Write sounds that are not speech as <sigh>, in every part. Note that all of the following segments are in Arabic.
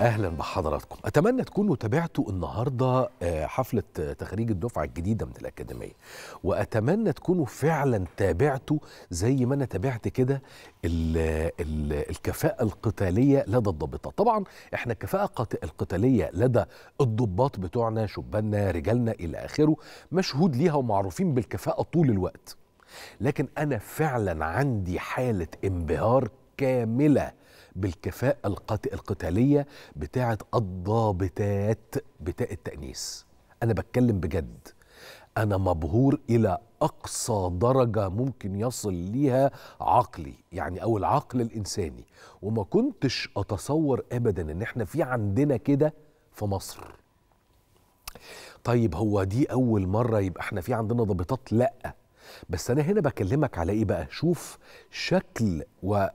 اهلا بحضراتكم اتمنى تكونوا تابعتوا النهارده آه، حفله آه، تخريج الدفعه الجديده من الاكاديميه واتمنى تكونوا فعلا تابعتوا زي ما انا تابعت كده الكفاءه القتاليه لدى الضابطات طبعا احنا الكفاءه القتاليه لدى الضباط بتوعنا شباننا رجالنا الى اخره مشهود ليها ومعروفين بالكفاءه طول الوقت لكن انا فعلا عندي حاله انبهار كامله بالكفاءة القتالية بتاعة الضابطات بتاع التأنيس أنا بتكلم بجد أنا مبهور إلى أقصى درجة ممكن يصل ليها عقلي يعني أو العقل الإنساني وما كنتش أتصور أبدا إن إحنا في عندنا كده في مصر طيب هو دي أول مرة يبقى إحنا في عندنا ضابطات لأ بس أنا هنا بكلمك على إيه بقى شوف شكل و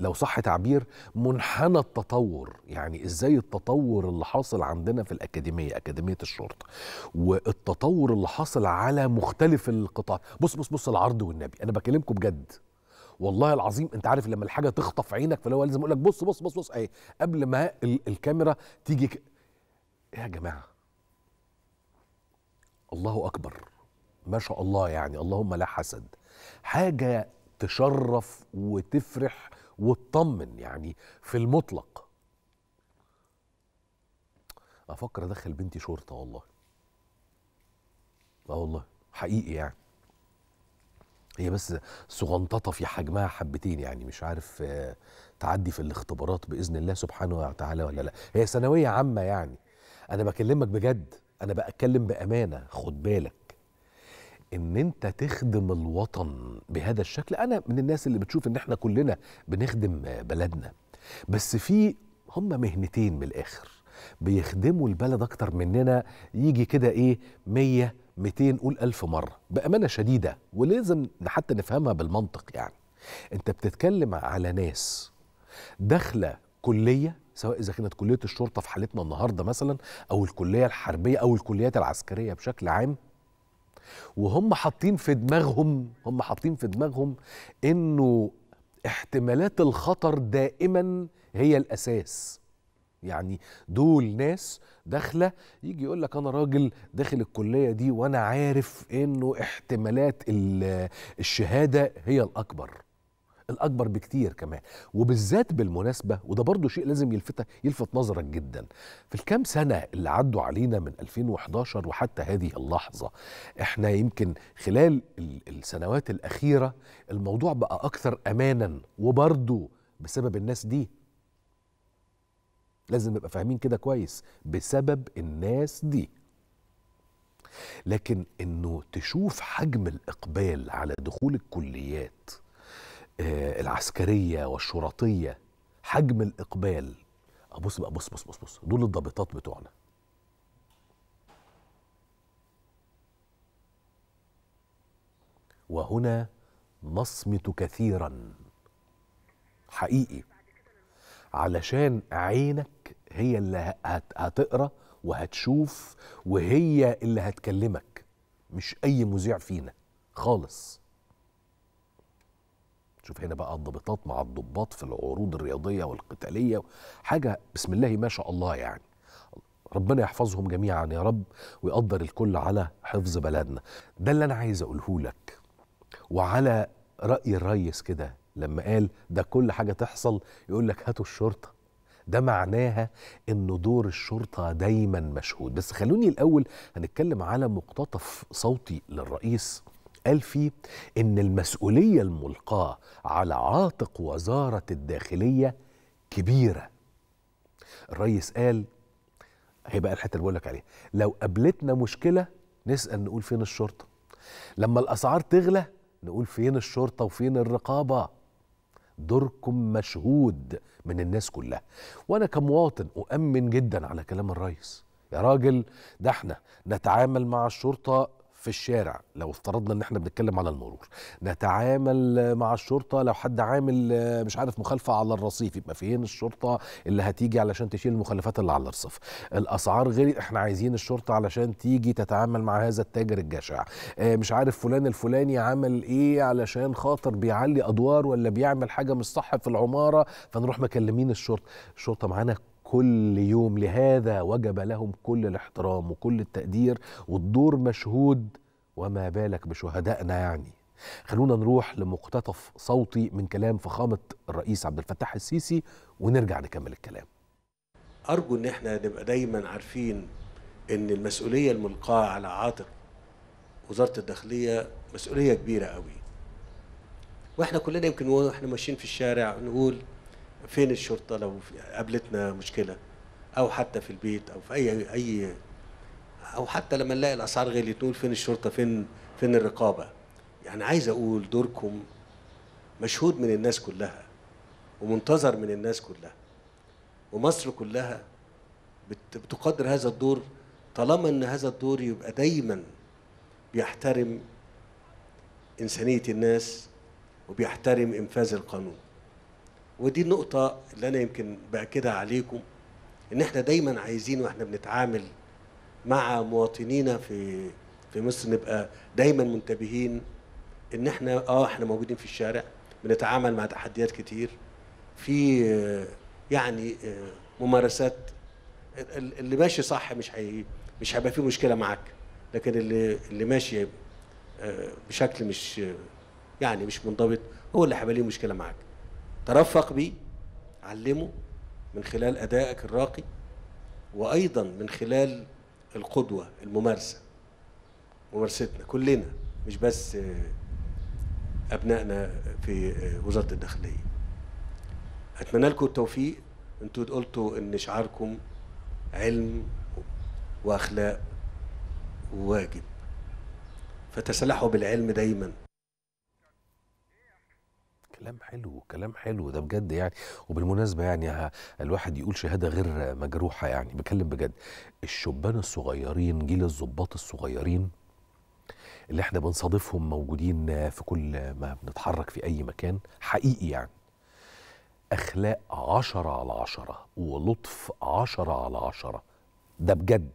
لو صح تعبير منحنى التطور يعني ازاي التطور اللي حاصل عندنا في الاكاديميه اكاديميه الشرطه والتطور اللي حاصل على مختلف القطاعات بص بص بص العرض والنبي انا بكلمكم بجد والله العظيم انت عارف لما الحاجه تخطف عينك فلو لازم اقول لك بص بص بص بص اهي قبل ما الكاميرا تيجي ك... يا جماعه الله اكبر ما شاء الله يعني اللهم لا حسد حاجه تشرف وتفرح واطمن يعني في المطلق افكر ادخل بنتي شرطه والله اه والله حقيقي يعني هي بس صغنططه في حجمها حبتين يعني مش عارف آه، تعدي في الاختبارات باذن الله سبحانه وتعالى ولا لا هي ثانويه عامه يعني انا بكلمك بجد انا بتكلم بامانه خد بالك ان انت تخدم الوطن بهذا الشكل انا من الناس اللي بتشوف ان احنا كلنا بنخدم بلدنا بس في هم مهنتين من الاخر بيخدموا البلد اكتر مننا يجي كده ايه 100 200 قول 1000 مره بامانه شديده ولازم حتى نفهمها بالمنطق يعني انت بتتكلم على ناس داخله كليه سواء اذا كانت كليه الشرطه في حالتنا النهارده مثلا او الكليه الحربيه او الكليات العسكريه بشكل عام وهم حاطين في دماغهم هم حاطين في دماغهم انه احتمالات الخطر دائما هي الاساس يعني دول ناس داخله يجي يقول لك انا راجل داخل الكليه دي وانا عارف انه احتمالات الشهاده هي الاكبر الاكبر بكتير كمان وبالذات بالمناسبه وده برضو شيء لازم يلفت يلفت نظرك جدا في الكام سنه اللي عدوا علينا من 2011 وحتى هذه اللحظه احنا يمكن خلال السنوات الاخيره الموضوع بقى اكثر امانا وبرضو بسبب الناس دي لازم نبقى فاهمين كده كويس بسبب الناس دي لكن انه تشوف حجم الاقبال على دخول الكليات آه، العسكريه والشرطيه حجم الاقبال ابص آه، بقى بص بص بص بص دول الضابطات بتوعنا وهنا نصمت كثيرا حقيقي علشان عينك هي اللي هتقرا وهتشوف وهي اللي هتكلمك مش اي مذيع فينا خالص شوف هنا بقى الضابطات مع الضباط في العروض الرياضيه والقتاليه حاجه بسم الله ما شاء الله يعني ربنا يحفظهم جميعا يا رب ويقدر الكل على حفظ بلدنا ده اللي انا عايز اقوله لك وعلى راي الريس كده لما قال ده كل حاجه تحصل يقول لك هاتوا الشرطه ده معناها ان دور الشرطه دايما مشهود بس خلوني الاول هنتكلم على مقتطف صوتي للرئيس قال فيه ان المسؤوليه الملقاه على عاتق وزاره الداخليه كبيره الريس قال هي بقى الحته اللي بقول لك عليها لو قابلتنا مشكله نسال نقول فين الشرطه لما الاسعار تغلى نقول فين الشرطه وفين الرقابه دوركم مشهود من الناس كلها وانا كمواطن اؤمن جدا على كلام الريس يا راجل ده احنا نتعامل مع الشرطه في الشارع لو افترضنا ان احنا بنتكلم على المرور نتعامل مع الشرطه لو حد عامل آه، مش عارف مخالفه على الرصيف يبقى فين الشرطه اللي هتيجي علشان تشيل المخالفات اللي على الرصيف الاسعار غير احنا عايزين الشرطه علشان تيجي تتعامل مع هذا التاجر الجشع آه، مش عارف فلان الفلاني عمل ايه علشان خاطر بيعلي ادوار ولا بيعمل حاجه مش صح في العماره فنروح مكلمين الشرطه الشرطه معانا كل يوم لهذا وجب لهم كل الاحترام وكل التقدير والدور مشهود وما بالك بشهدائنا يعني خلونا نروح لمقتطف صوتي من كلام فخامة الرئيس عبد الفتاح السيسي ونرجع نكمل الكلام أرجو أن احنا نبقى دايما عارفين أن المسؤولية الملقاة على عاتق وزارة الداخلية مسؤولية كبيرة قوي واحنا كلنا يمكن واحنا ماشيين في الشارع نقول فين الشرطه لو قابلتنا مشكله او حتى في البيت او في اي اي او حتى لما نلاقي الاسعار غليت نقول فين الشرطه فين فين الرقابه يعني عايز اقول دوركم مشهود من الناس كلها ومنتظر من الناس كلها ومصر كلها بتقدر هذا الدور طالما ان هذا الدور يبقى دايما بيحترم انسانيه الناس وبيحترم انفاذ القانون ودي النقطة اللي أنا يمكن بأكدها عليكم إن إحنا دايما عايزين وإحنا بنتعامل مع مواطنينا في في مصر نبقى دايما منتبهين إن إحنا آه إحنا موجودين في الشارع بنتعامل مع تحديات كتير في يعني آه، ممارسات اللي ماشي صح مش هي مش هيبقى فيه مشكله معاك لكن اللي اللي ماشي آه، بشكل مش يعني مش منضبط هو اللي هيبقى ليه مشكله معاك ترفق بيه علمه من خلال أدائك الراقي وأيضا من خلال القدوة الممارسة ممارستنا كلنا مش بس آه، أبنائنا في آه، وزارة الداخلية أتمنى لكم التوفيق أنتوا قلتوا إن شعاركم علم وأخلاق وواجب فتسلحوا بالعلم دايما كلام حلو كلام حلو ده بجد يعني وبالمناسبة يعني الواحد يقول شهادة غير مجروحة يعني بكلم بجد الشبان الصغيرين جيل الظباط الصغيرين اللي احنا بنصادفهم موجودين في كل ما بنتحرك في أي مكان حقيقي يعني أخلاق عشرة على عشرة ولطف عشرة على عشرة ده بجد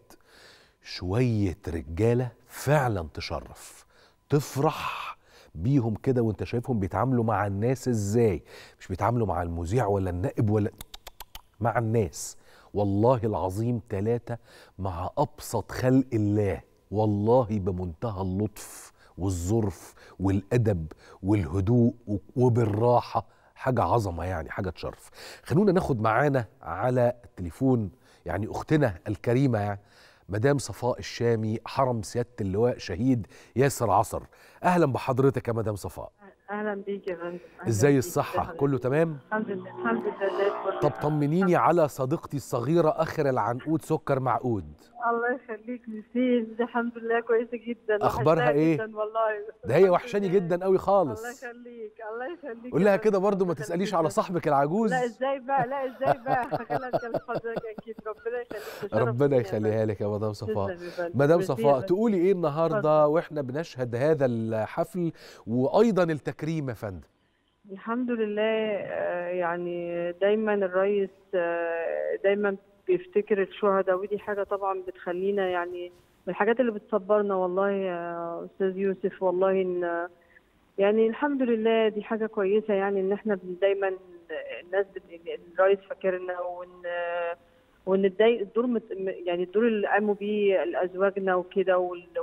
شوية رجالة فعلا تشرف تفرح بيهم كده وانت شايفهم بيتعاملوا مع الناس ازاي مش بيتعاملوا مع المذيع ولا النائب ولا <tsk> مع الناس والله العظيم ثلاثة مع أبسط خلق الله والله بمنتهى اللطف والظرف والأدب والهدوء وبالراحة حاجة عظمة يعني حاجة تشرف خلونا ناخد معانا على التليفون يعني أختنا الكريمة يعني مدام صفاء الشامي حرم سياده اللواء شهيد ياسر عصر اهلا بحضرتك يا مدام صفاء اهلا بيك يا فندم ازاي الصحه أهلاً. كله تمام الحمد لله الحمد لله طب طمنيني على صديقتي الصغيره اخر العنقود سكر معقود الله يخليك نسيت الحمد لله كويسه جدا اخبارها ايه جداً والله ده هي وحشاني جدا قوي خالص الله يخليك الله يخليك قول لها كده برضو ما تساليش على صاحبك العجوز لا ازاي بقى لا ازاي بقى هكلم <laughs> حضرتك اكيد ربنا يخليك ربنا يخليها لك يا مدام صفاء مدام صفاء تقولي ايه النهارده واحنا بنشهد هذا الحفل وايضا التكريم يا فندم الحمد لله آه، يعني دايما الريس آه، دايما بيفتكر الشهداء ودي حاجه طبعا بتخلينا يعني من الحاجات اللي بتصبرنا والله يا استاذ يوسف والله ان يعني الحمد لله دي حاجه كويسه يعني ان احنا دايما الناس الرئيس فاكرنا وان وان الدور مت... يعني الدور اللي قاموا بيه ازواجنا وكده ويعني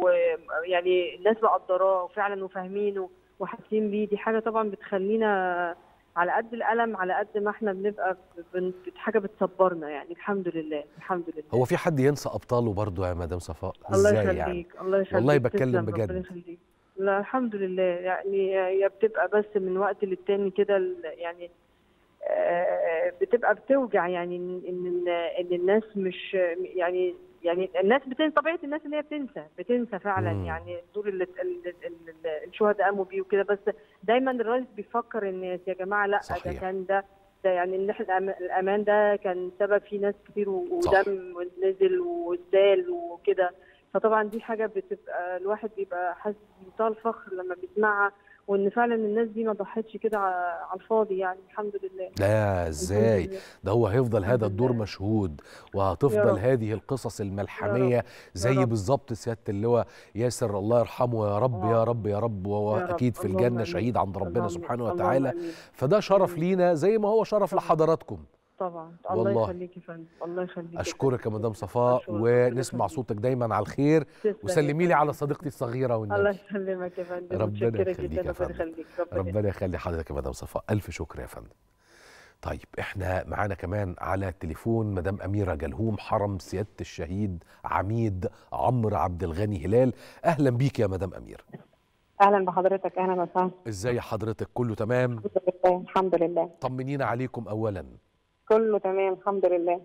و... و... يعني الناس مقدراه وفعلا وفاهمينه وحاسين بيه دي حاجه طبعا بتخلينا على قد الالم على قد ما احنا بنبقى حاجه بتصبرنا يعني الحمد لله الحمد لله هو في حد ينسى ابطاله برضه يا مدام صفاء ازاي الله يخليك يعني؟ الله يخليك والله بتكلم بجد يخليك لا الحمد لله يعني هي بتبقى بس من وقت للتاني كده يعني آه، آه، بتبقى بتوجع يعني ان ان الناس مش يعني يعني الناس بتنسى طبيعه الناس ان هي بتنسى بتنسى فعلا مم. يعني الدور اللي الشهداء قاموا بيه وكده بس دايما الراجل بيفكر الناس يا جماعه لا ده كان ده ده يعني ان احنا الامان ده كان سبب فيه ناس كتير ودم ونزل واتسال وكده فطبعا دي حاجه بتبقى الواحد بيبقى حاسس بمنتهى الفخر لما بيسمعها وان فعلا الناس دي ما ضحتش كده على الفاضي يعني الحمد لله لا ازاي ده هو هيفضل هذا الدور مشهود وهتفضل هذه القصص الملحميه زي بالظبط سياده اللواء ياسر الله يرحمه يا رب يا آه. رب يا رب وهو اكيد في الجنه شهيد عند ربنا سبحانه وتعالى فده شرف لينا زي ما هو شرف لحضراتكم طبعا الله والله. يخليك يا فندم الله يخليك اشكرك يا مدام صفاء ونسمع صوتك دايما على الخير وسلمي لي على صديقتي الصغيره والنبي الله يسلمك يا فندم ربنا يخليك يا فندم ربنا يخلي حضرتك يا مدام صفاء الف شكر يا فندم طيب احنا معانا كمان على التليفون مدام اميره جلهوم حرم سياده الشهيد عميد عمرو عبد الغني هلال اهلا بيك يا مدام اميره اهلا بحضرتك اهلا وسهلا ازاي حضرتك كله تمام الحمد لله طمنينا عليكم اولا كله تمام الحمد لله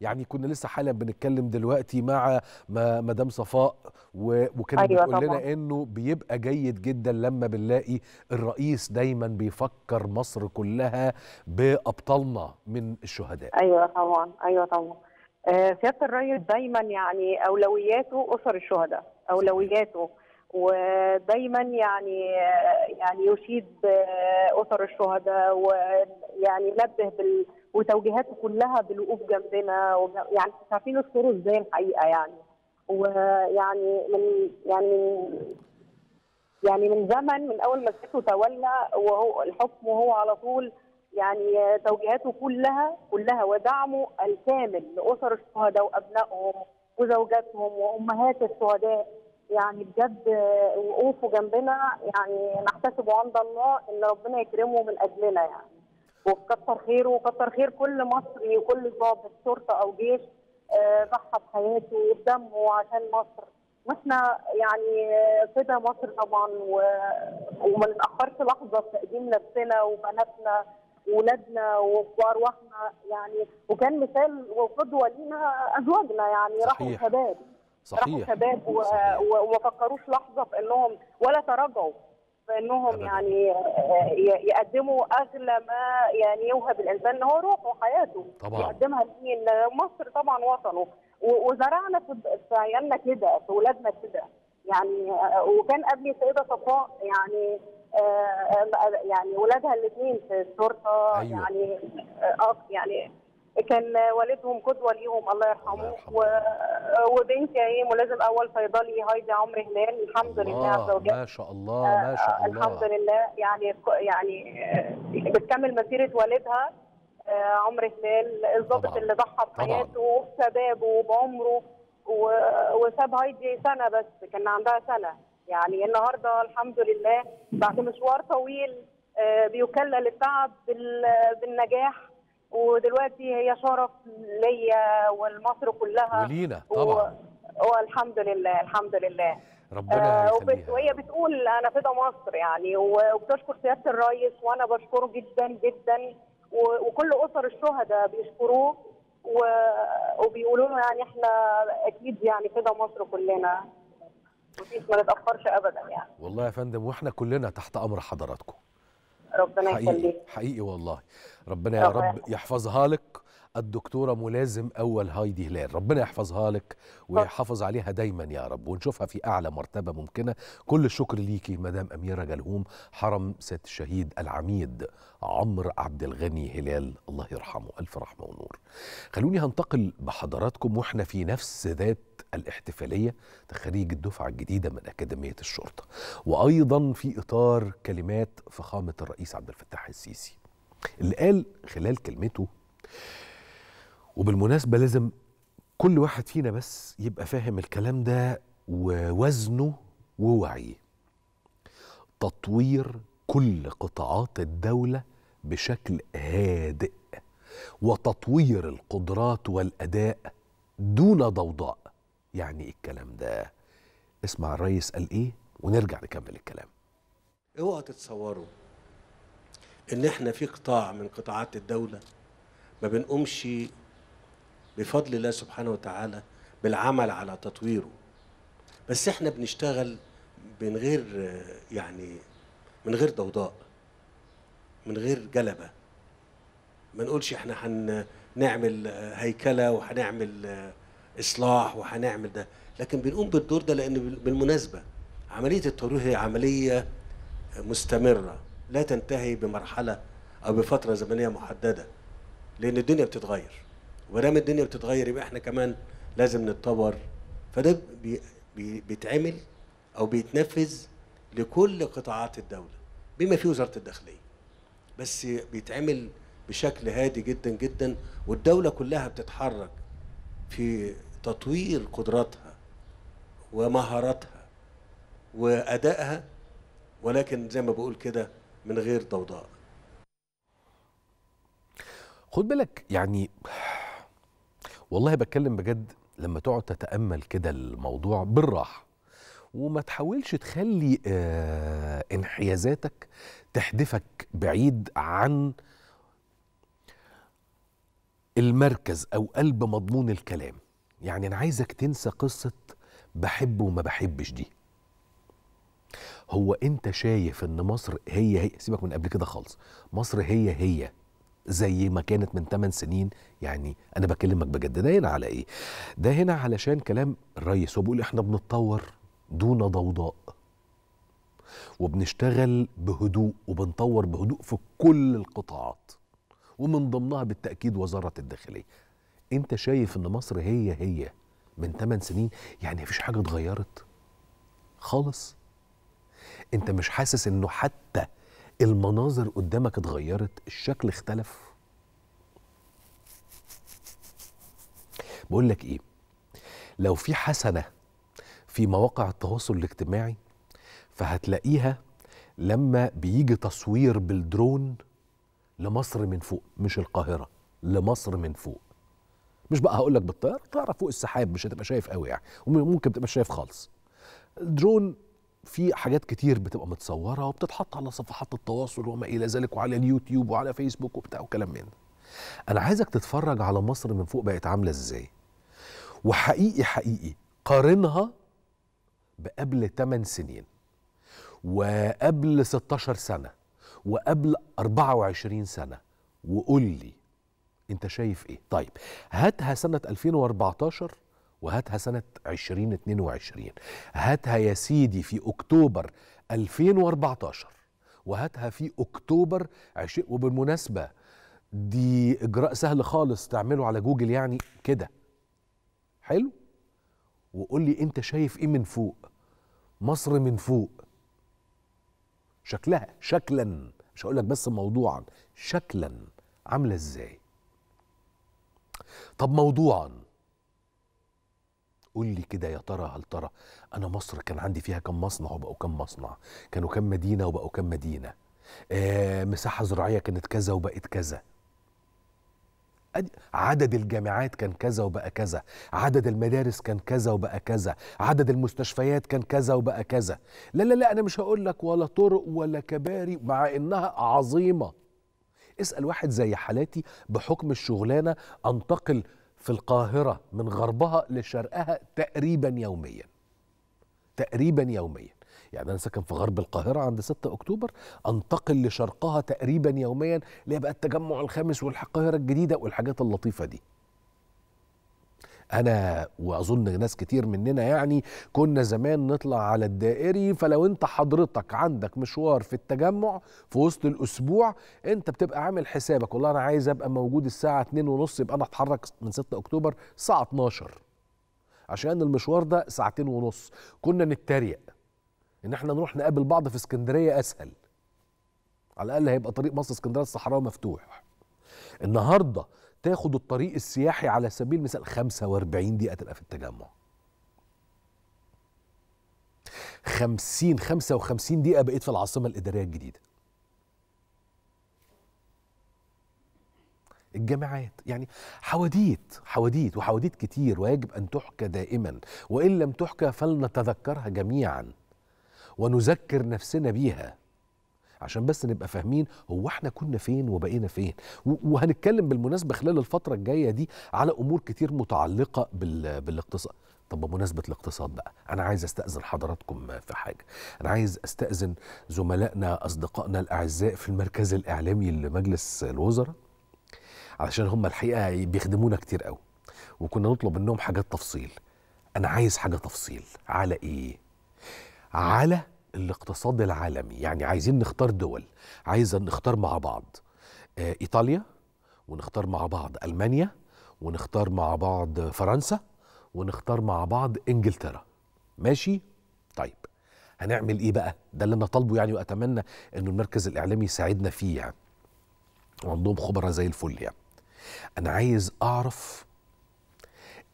يعني كنا لسه حالا بنتكلم دلوقتي مع مدام صفاء وكان أيوة بيقول لنا انه بيبقى جيد جدا لما بنلاقي الرئيس دايما بيفكر مصر كلها بابطالنا من الشهداء ايوه طبعا ايوه طبعا آه، سياده الرئيس دايما يعني اولوياته اسر الشهداء اولوياته ودايما يعني يعني يشيد آه، اسر الشهداء ويعني ينبه بال وتوجيهاته كلها بالوقوف جنبنا يعني مش عارفين نشكره ازاي الحقيقه يعني ويعني من يعني من يعني من زمن من اول ما مسكته تولى وهو الحكم وهو على طول يعني توجيهاته كلها كلها ودعمه الكامل لاسر الشهداء وابنائهم وزوجاتهم وامهات الشهداء يعني بجد وقوفه جنبنا يعني نحتسبه عند الله ان ربنا يكرمه من اجلنا يعني وكتر خيره وكتر خير كل مصري وكل ضابط شرطه او جيش آه، ضحى بحياته وبدمه عشان مصر واحنا يعني فدا آه، مصر طبعا و... وما نتاخرش لحظه في تقديم نفسنا وبناتنا واولادنا وارواحنا يعني وكان مثال وقدوه لينا ازواجنا يعني راحوا شباب صحيح راحوا شباب وما فكروش لحظه في انهم ولا تراجعوا انهم يعني آه، يقدموا اغلى ما يعني يوهب الانسان ان هو روحه وحياته طبعا يقدمها لمين؟ مصر طبعا وطنه وزرعنا في عيالنا كده في اولادنا كده يعني آه، وكان قبل السيده صفاء يعني آه، يعني ولادها الاثنين في الشرطه أيوة. يعني يعني كان والدهم قدوه ليهم الله يرحمه و... وبنتي هي ملازم اول صيدلي هايدي عمرو هلال الحمد آه، لله عز وجل ما شاء الله ما شاء آه، الله الحمد لله يعني يعني آه، بتكمل مسيره والدها عمرو هلال الضابط اللي ضحى بحياته وبشبابه وبعمره و... وساب هايدي سنه بس كان عندها سنه يعني النهارده الحمد لله بعد مشوار طويل بيكلل التعب بال... بالنجاح ودلوقتي هي شرف ليا ولمصر كلها ولينا طبعا والحمد لله الحمد لله ربنا آه وهي بتقول انا فدا مصر يعني وبتشكر سياده الرئيس وانا بشكره جدا جدا وكل اسر الشهداء بيشكروه وبيقولوا له يعني احنا اكيد يعني فدا مصر كلنا مفيش ما نتاخرش ابدا يعني والله يا فندم واحنا كلنا تحت امر حضراتكم ربنا يخليك حقيقي, حقيقي والله ربنا يا رب يحفظها لك الدكتوره ملازم اول هايدي هلال ربنا يحفظها لك ويحافظ عليها دايما يا رب ونشوفها في اعلى مرتبه ممكنه كل الشكر ليكي مدام اميره جلهوم حرم ست الشهيد العميد عمر عبد الغني هلال الله يرحمه الف رحمه ونور خلوني هنتقل بحضراتكم واحنا في نفس ذات الاحتفاليه تخريج الدفعه الجديده من اكاديميه الشرطه وايضا في اطار كلمات فخامه الرئيس عبد الفتاح السيسي اللي قال خلال كلمته وبالمناسبة لازم كل واحد فينا بس يبقى فاهم الكلام ده ووزنه ووعيه تطوير كل قطاعات الدولة بشكل هادئ وتطوير القدرات والأداء دون ضوضاء يعني ايه الكلام ده اسمع الريس قال ايه ونرجع نكمل الكلام اوعى تتصوروا ان احنا في قطاع من قطاعات الدوله ما بنقومش بفضل الله سبحانه وتعالى بالعمل على تطويره بس احنا بنشتغل من غير يعني من غير ضوضاء من غير جلبه ما نقولش احنا هنعمل هيكله وهنعمل اصلاح وهنعمل ده لكن بنقوم بالدور ده لان بالمناسبه عمليه التطوير هي عمليه مستمره لا تنتهي بمرحله او بفتره زمنيه محدده لان الدنيا بتتغير ودام الدنيا بتتغير يبقى احنا كمان لازم نتطور فده بي بي بيتعمل او بيتنفذ لكل قطاعات الدوله بما فيه وزاره الداخليه بس بيتعمل بشكل هادي جدا جدا والدوله كلها بتتحرك في تطوير قدراتها ومهاراتها وادائها ولكن زي ما بقول كده من غير ضوضاء خد بالك يعني والله بتكلم بجد لما تقعد تتامل كده الموضوع بالراحه وما تحاولش تخلي آه، انحيازاتك تحدفك بعيد عن المركز او قلب مضمون الكلام يعني انا عايزك تنسى قصه بحب وما بحبش دي هو انت شايف ان مصر هي هي سيبك من قبل كده خالص مصر هي هي زي ما كانت من 8 سنين يعني انا بكلمك بجد ده هنا على ايه ده هنا علشان كلام الرئيس وبقول احنا بنتطور دون ضوضاء وبنشتغل بهدوء وبنطور بهدوء في كل القطاعات ومن ضمنها بالتاكيد وزاره الداخليه انت شايف ان مصر هي هي من 8 سنين يعني مفيش حاجه اتغيرت خالص انت مش حاسس انه حتى المناظر قدامك اتغيرت الشكل اختلف بقول لك ايه لو في حسنه في مواقع التواصل الاجتماعي فهتلاقيها لما بيجي تصوير بالدرون لمصر من فوق مش القاهره لمصر من فوق مش بقى هقول لك بالطياره الطياره فوق السحاب مش هتبقى شايف قوي يعني وممكن تبقى شايف خالص الدرون في حاجات كتير بتبقى متصوره وبتتحط على صفحات التواصل وما الى ذلك وعلى اليوتيوب وعلى فيسبوك وبتاع وكلام من انا عايزك تتفرج على مصر من فوق بقت عامله ازاي وحقيقي حقيقي قارنها بقبل 8 سنين وقبل 16 سنه وقبل 24 سنه وقول لي انت شايف ايه طيب هاتها سنه 2014 وهاتها سنة 2022 هاتها يا سيدي في أكتوبر 2014 وهاتها في أكتوبر 20 وبالمناسبة دي إجراء سهل خالص تعمله على جوجل يعني كده حلو وقول لي أنت شايف إيه من فوق مصر من فوق شكلها شكلا مش هقول لك بس موضوعا شكلا عامله ازاي طب موضوعا قول لي كده يا ترى هل ترى انا مصر كان عندي فيها كم مصنع وبقوا كم مصنع كانوا كم مدينه وبقوا كم مدينه آه مساحه زراعيه كانت كذا وبقت كذا عدد الجامعات كان كذا وبقى كذا عدد المدارس كان كذا وبقى كذا عدد المستشفيات كان كذا وبقى كذا لا لا لا انا مش هقول لك ولا طرق ولا كباري مع انها عظيمه اسال واحد زي حالاتي بحكم الشغلانه انتقل في القاهرة من غربها لشرقها تقريبا يوميا تقريبا يوميا يعني انا ساكن في غرب القاهره عند 6 اكتوبر انتقل لشرقها تقريبا يوميا اللي هي التجمع الخامس والقاهره الجديده والحاجات اللطيفه دي انا واظن ناس كتير مننا يعني كنا زمان نطلع على الدائري فلو انت حضرتك عندك مشوار في التجمع في وسط الاسبوع انت بتبقى عامل حسابك والله انا عايز ابقى موجود الساعه 2 ونص يبقى انا اتحرك من 6 اكتوبر الساعه 12 عشان المشوار ده ساعتين ونص كنا نتريق ان احنا نروح نقابل بعض في اسكندريه اسهل على الاقل هيبقى طريق مصر اسكندريه الصحراء مفتوح النهارده تاخد الطريق السياحي على سبيل المثال 45 دقيقه تبقى في التجمع 50 55 دقيقه بقيت في العاصمه الاداريه الجديده الجامعات يعني حواديت حواديت وحواديت كتير ويجب ان تحكى دائما وان لم تحكى فلنتذكرها جميعا ونذكر نفسنا بيها عشان بس نبقى فاهمين هو احنا كنا فين وبقينا فين وهنتكلم بالمناسبه خلال الفتره الجايه دي على امور كتير متعلقه بالاقتصاد طب بمناسبة الاقتصاد بقى أنا عايز أستأذن حضراتكم في حاجة أنا عايز أستأذن زملائنا أصدقائنا الأعزاء في المركز الإعلامي لمجلس الوزراء علشان هم الحقيقة بيخدمونا كتير قوي وكنا نطلب منهم حاجات تفصيل أنا عايز حاجة تفصيل على إيه؟ على الاقتصاد العالمي يعني عايزين نختار دول عايزة نختار مع بعض آه، إيطاليا ونختار مع بعض ألمانيا ونختار مع بعض فرنسا ونختار مع بعض إنجلترا ماشي طيب هنعمل إيه بقى ده اللي أنا طالبه يعني وأتمنى أنه المركز الإعلامي يساعدنا فيه يعني وعندهم خبرة زي الفل يعني أنا عايز أعرف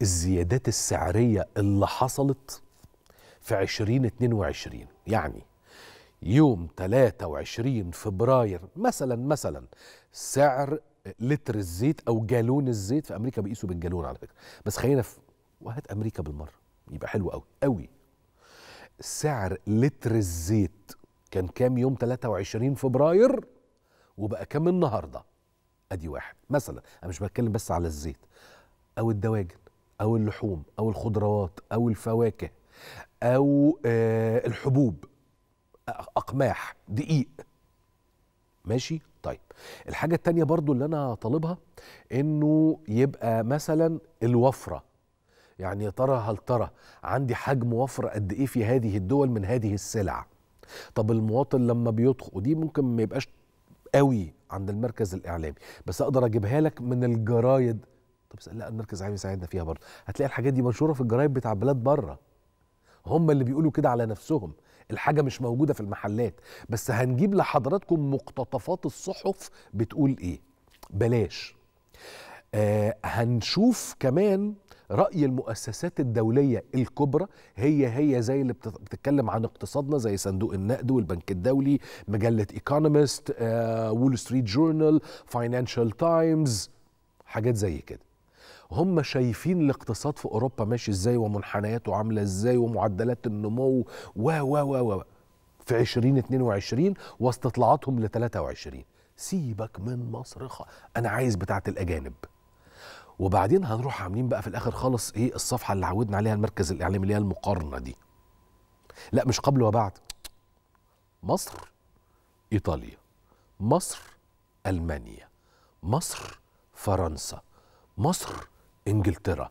الزيادات السعرية اللي حصلت في 2022 يعني يوم 23 فبراير مثلا مثلا سعر لتر الزيت او جالون الزيت في امريكا بيقيسوا بالجالون على فكره بس خلينا في وهات امريكا بالمره يبقى حلو قوي قوي سعر لتر الزيت كان كام يوم 23 فبراير وبقى كام النهارده ادي واحد مثلا انا مش بتكلم بس على الزيت او الدواجن او اللحوم او الخضروات او الفواكه او آه، الحبوب اقماح دقيق ماشي طيب الحاجه التانية برضو اللي انا طالبها انه يبقى مثلا الوفره يعني يا ترى هل ترى عندي حجم وفره قد ايه في هذه الدول من هذه السلع طب المواطن لما بيدخل ودي ممكن ما يبقاش قوي عند المركز الاعلامي بس اقدر اجيبها لك من الجرايد طب لا المركز العالمي يساعدنا فيها برضه هتلاقي الحاجات دي منشوره في الجرايد بتاع بلاد بره هم اللي بيقولوا كده على نفسهم الحاجة مش موجودة في المحلات بس هنجيب لحضراتكم مقتطفات الصحف بتقول ايه بلاش آه هنشوف كمان رأي المؤسسات الدولية الكبرى هي هي زي اللي بتتكلم عن اقتصادنا زي صندوق النقد والبنك الدولي مجلة ايكونومست وول ستريت جورنال فاينانشال تايمز حاجات زي كده هم شايفين الاقتصاد في اوروبا ماشي ازاي ومنحنياته عامله ازاي ومعدلات النمو و و و و في 2022 واستطلاعاتهم ل 23 سيبك من مصر خالص انا عايز بتاعه الاجانب وبعدين هنروح عاملين بقى في الاخر خالص ايه الصفحه اللي عودنا عليها المركز الاعلامي اللي هي المقارنه دي لا مش قبل وبعد مصر ايطاليا مصر المانيا مصر فرنسا مصر انجلترا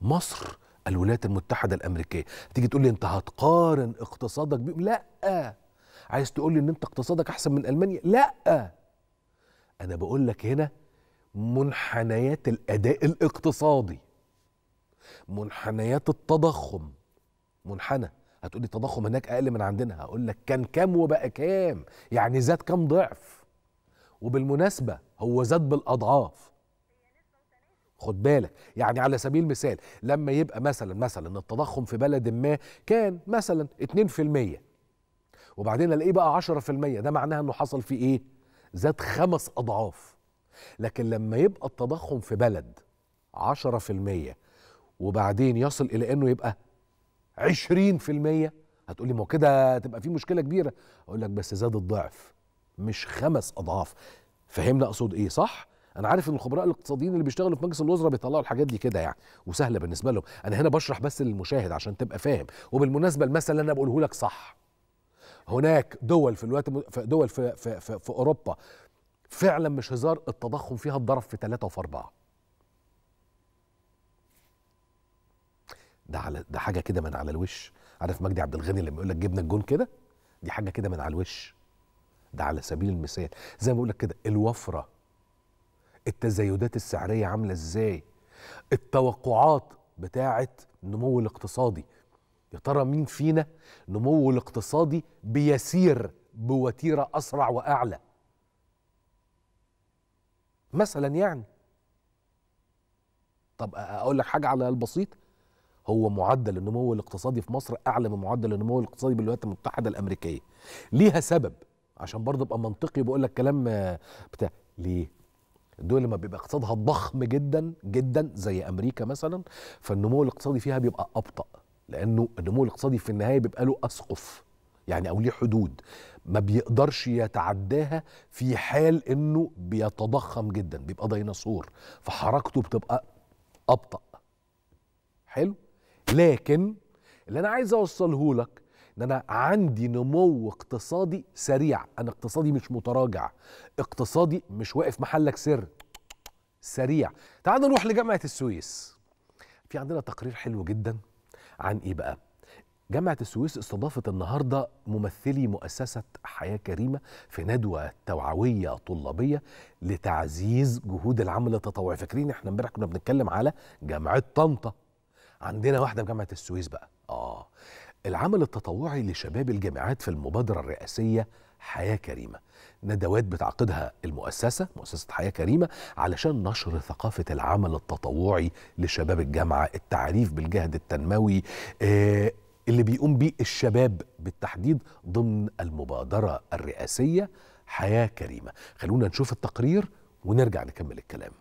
مصر الولايات المتحده الامريكيه تيجي تقول لي انت هتقارن اقتصادك بيهم لا عايز تقول لي ان انت اقتصادك احسن من المانيا لا انا بقول لك هنا منحنيات الاداء الاقتصادي منحنيات التضخم منحنى هتقول لي التضخم هناك اقل من عندنا هقول لك كان كام وبقى كام يعني زاد كام ضعف وبالمناسبه هو زاد بالاضعاف خد بالك يعني على سبيل المثال لما يبقى مثلا مثلا التضخم في بلد ما كان مثلا 2% وبعدين الاقيه بقى 10% ده معناها انه حصل فيه ايه زاد خمس اضعاف لكن لما يبقى التضخم في بلد 10% وبعدين يصل الى انه يبقى 20% هتقولي ما كده تبقى في مشكله كبيره اقول لك بس زاد الضعف مش خمس اضعاف فهمنا اقصد ايه صح انا عارف ان الخبراء الاقتصاديين اللي بيشتغلوا في مجلس الوزراء بيطلعوا الحاجات دي كده يعني وسهله بالنسبه لهم انا هنا بشرح بس للمشاهد عشان تبقى فاهم وبالمناسبه المثل اللي انا بقوله لك صح هناك دول في في دول في, في, في, في اوروبا فعلا مش هزار التضخم فيها اتضرب في ثلاثة وفي أربعة ده على ده حاجة كده من على الوش عارف مجدي عبد الغني لما يقول لك جبنا الجون كده دي حاجة كده من على الوش ده على سبيل المثال زي ما بقول لك كده الوفرة التزايدات السعريه عامله ازاي التوقعات بتاعه النمو الاقتصادي يا ترى مين فينا نمو الاقتصادي بيسير بوتيره اسرع واعلى مثلا يعني طب اقول لك حاجه على البسيط هو معدل النمو الاقتصادي في مصر اعلى من معدل النمو الاقتصادي بالولايات المتحده الامريكيه ليها سبب عشان برضه ابقى منطقي بقول لك كلام آه، بتاع ليه الدول لما بيبقى اقتصادها ضخم جدا جدا زي امريكا مثلا فالنمو الاقتصادي فيها بيبقى ابطا لانه النمو الاقتصادي في النهايه بيبقى له اسقف يعني او ليه حدود ما بيقدرش يتعداها في حال انه بيتضخم جدا بيبقى ديناصور فحركته بتبقى ابطا حلو لكن اللي انا عايز اوصله لك ان انا عندي نمو اقتصادي سريع انا اقتصادي مش متراجع اقتصادي مش واقف محلك سر سريع تعال نروح لجامعه السويس في عندنا تقرير حلو جدا عن ايه بقى جامعة السويس استضافت النهاردة ممثلي مؤسسة حياة كريمة في ندوة توعوية طلابية لتعزيز جهود العمل التطوعي فاكرين احنا امبارح كنا بنتكلم على جامعة طنطا عندنا واحدة في جامعة السويس بقى اه العمل التطوعي لشباب الجامعات في المبادرة الرئاسية حياة كريمة ندوات بتعقدها المؤسسة مؤسسة حياة كريمة علشان نشر ثقافة العمل التطوعي لشباب الجامعة التعريف بالجهد التنموي آه، اللي بيقوم بيه الشباب بالتحديد ضمن المبادرة الرئاسية حياة كريمة خلونا نشوف التقرير ونرجع نكمل الكلام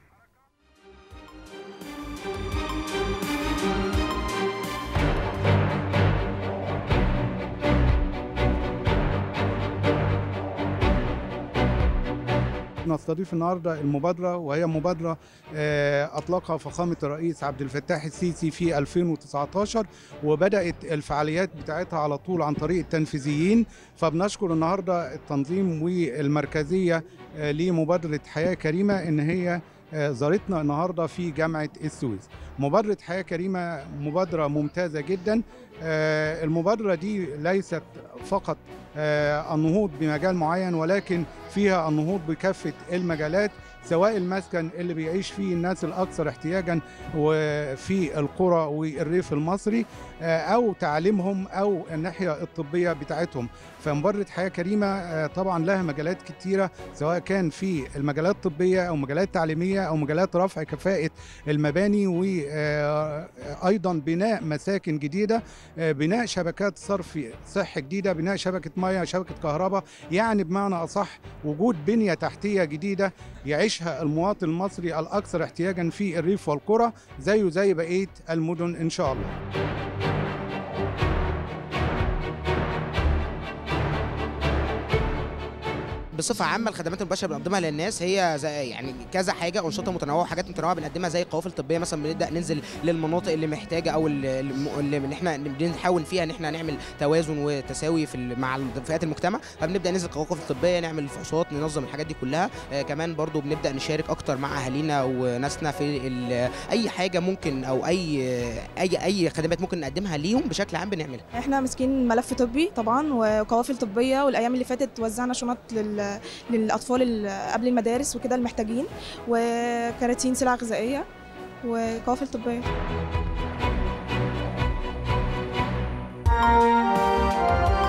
نستضيف النهارده المبادره وهي مبادره آه، اطلقها فخامه الرئيس عبد الفتاح السيسي في 2019 وبدات الفعاليات بتاعتها على طول عن طريق التنفيذيين فبنشكر النهارده التنظيم والمركزيه آه، لمبادره حياه كريمه ان هي آه، زارتنا النهارده في جامعه السويس. مبادره حياه كريمه مبادره ممتازه جدا آه، المبادرة دي ليست فقط آه، النهوض بمجال معين ولكن فيها النهوض بكافة المجالات سواء المسكن اللي بيعيش فيه الناس الأكثر احتياجا في القرى والريف المصري آه، او تعليمهم او الناحيه الطبيه بتاعتهم فمبادره حياه كريمه آه، طبعا لها مجالات كتيره سواء كان في المجالات الطبيه او مجالات تعليميه او مجالات رفع كفاءه المباني وايضا آه، بناء مساكن جديده بناء شبكات صرف صحي جديده بناء شبكه ميه شبكه كهرباء يعني بمعنى اصح وجود بنيه تحتيه جديده يعيشها المواطن المصري الاكثر احتياجا في الريف والقرى زيه زي بقيه المدن ان شاء الله بصفه عامه الخدمات المباشره بنقدمها للناس هي زي يعني كذا حاجه انشطه متنوعه وحاجات متنوعه بنقدمها زي القوافل الطبيه مثلا بنبدا ننزل للمناطق اللي محتاجه او اللي احنا بنحاول فيها ان احنا نعمل توازن وتساوي في مع فئات المجتمع فبنبدا ننزل قوافل طبيه نعمل الفحوصات ننظم الحاجات دي كلها آه، كمان برضو بنبدا نشارك اكتر مع اهالينا وناسنا في اي حاجه ممكن او اي اي اي خدمات ممكن نقدمها ليهم بشكل عام بنعملها احنا ماسكين ملف طبي طبعا وقوافل طبيه والايام اللي فاتت وزعنا شنط لل للاطفال قبل المدارس وكده المحتاجين وكراتين سلع غذائيه وقوافل طبيه thank you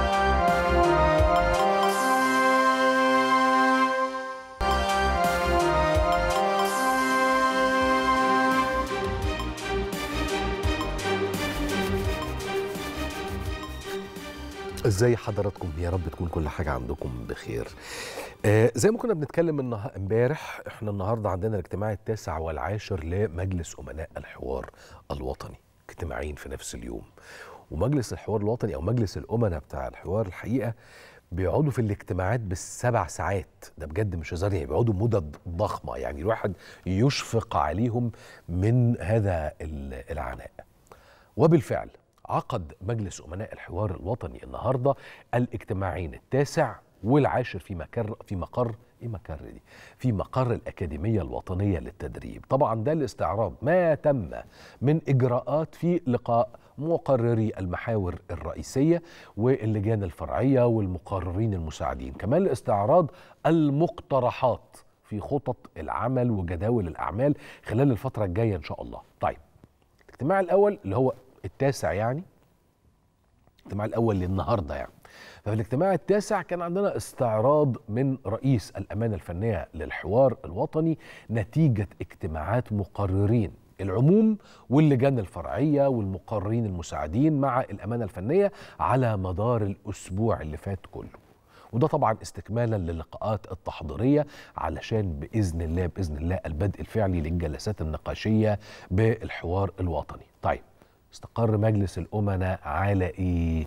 ازاي حضراتكم يا رب تكون كل حاجه عندكم بخير آه زي ما كنا بنتكلم امبارح احنا النهارده عندنا الاجتماع التاسع والعاشر لمجلس امناء الحوار الوطني اجتماعين في نفس اليوم ومجلس الحوار الوطني او مجلس الامناء بتاع الحوار الحقيقه بيقعدوا في الاجتماعات بالسبع ساعات ده بجد مش هزار يعني بيقعدوا مدد ضخمة يعني الواحد يشفق عليهم من هذا العناء وبالفعل عقد مجلس أمناء الحوار الوطني النهاردة الاجتماعين التاسع والعاشر في مقر في مقر ايه مقر دي؟ في مقر الاكاديميه الوطنيه للتدريب، طبعا ده لاستعراض ما تم من اجراءات في لقاء مقرري المحاور الرئيسيه واللجان الفرعيه والمقررين المساعدين، كمان لاستعراض المقترحات في خطط العمل وجداول الاعمال خلال الفتره الجايه ان شاء الله. طيب الاجتماع الاول اللي هو التاسع يعني الاجتماع الاول للنهارده يعني ففي الاجتماع التاسع كان عندنا استعراض من رئيس الامانه الفنيه للحوار الوطني نتيجه اجتماعات مقررين العموم واللجان الفرعيه والمقررين المساعدين مع الامانه الفنيه على مدار الاسبوع اللي فات كله وده طبعا استكمالا للقاءات التحضيريه علشان باذن الله باذن الله البدء الفعلي للجلسات النقاشيه بالحوار الوطني. طيب استقر مجلس الأمناء على إيه؟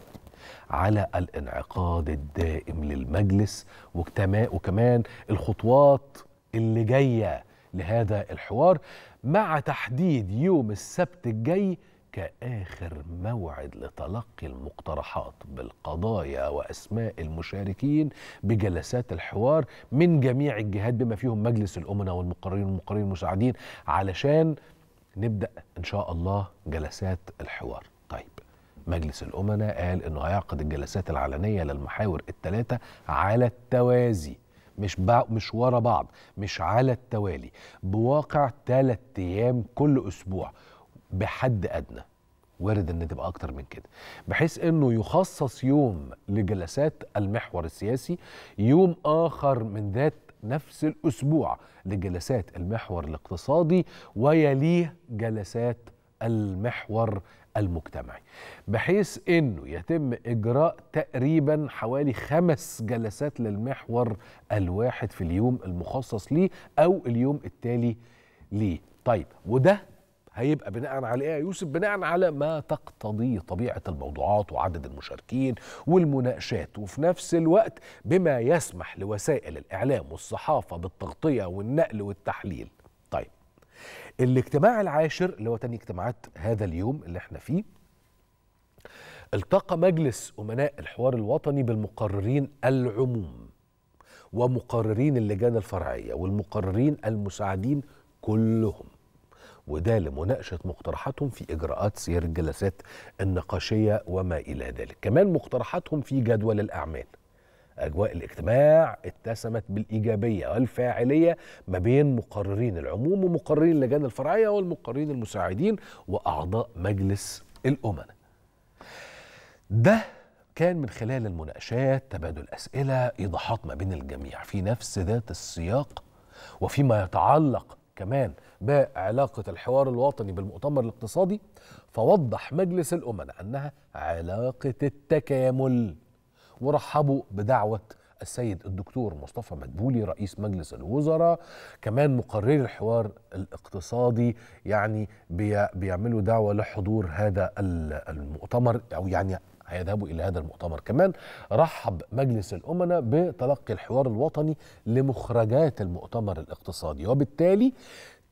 على الانعقاد الدائم للمجلس وكمان الخطوات اللي جاية لهذا الحوار مع تحديد يوم السبت الجاي كآخر موعد لتلقي المقترحات بالقضايا وأسماء المشاركين بجلسات الحوار من جميع الجهات بما فيهم مجلس الأمناء والمقررين والمقررين المساعدين علشان نبدا ان شاء الله جلسات الحوار طيب مجلس الامناء قال انه هيعقد الجلسات العلنيه للمحاور الثلاثه على التوازي مش با... مش ورا بعض مش على التوالي بواقع ثلاث ايام كل اسبوع بحد ادنى وارد ان تبقى اكتر من كده بحيث انه يخصص يوم لجلسات المحور السياسي يوم اخر من ذات نفس الأسبوع لجلسات المحور الاقتصادي ويليه جلسات المحور المجتمعي بحيث انه يتم اجراء تقريبا حوالي خمس جلسات للمحور الواحد في اليوم المخصص ليه او اليوم التالي ليه طيب وده هيبقى بناء على ايه يا يوسف بناء على ما تقتضيه طبيعه الموضوعات وعدد المشاركين والمناقشات وفي نفس الوقت بما يسمح لوسائل الاعلام والصحافه بالتغطيه والنقل والتحليل طيب الاجتماع العاشر اللي هو تاني اجتماعات هذا اليوم اللي احنا فيه التقى مجلس امناء الحوار الوطني بالمقررين العموم ومقررين اللجان الفرعيه والمقررين المساعدين كلهم وده لمناقشة مقترحاتهم في إجراءات سير الجلسات النقاشية وما إلى ذلك كمان مقترحاتهم في جدول الأعمال أجواء الاجتماع اتسمت بالإيجابية والفاعلية ما بين مقررين العموم ومقررين اللجان الفرعية والمقررين المساعدين وأعضاء مجلس الأمناء ده كان من خلال المناقشات تبادل أسئلة إيضاحات ما بين الجميع في نفس ذات السياق وفيما يتعلق كمان بعلاقة الحوار الوطني بالمؤتمر الاقتصادي فوضح مجلس الأمن أنها علاقة التكامل ورحبوا بدعوة السيد الدكتور مصطفى مدبولي رئيس مجلس الوزراء كمان مقرر الحوار الاقتصادي يعني بيعملوا دعوة لحضور هذا المؤتمر أو يعني هيذهبوا إلى هذا المؤتمر كمان رحب مجلس الأمناء بتلقي الحوار الوطني لمخرجات المؤتمر الاقتصادي وبالتالي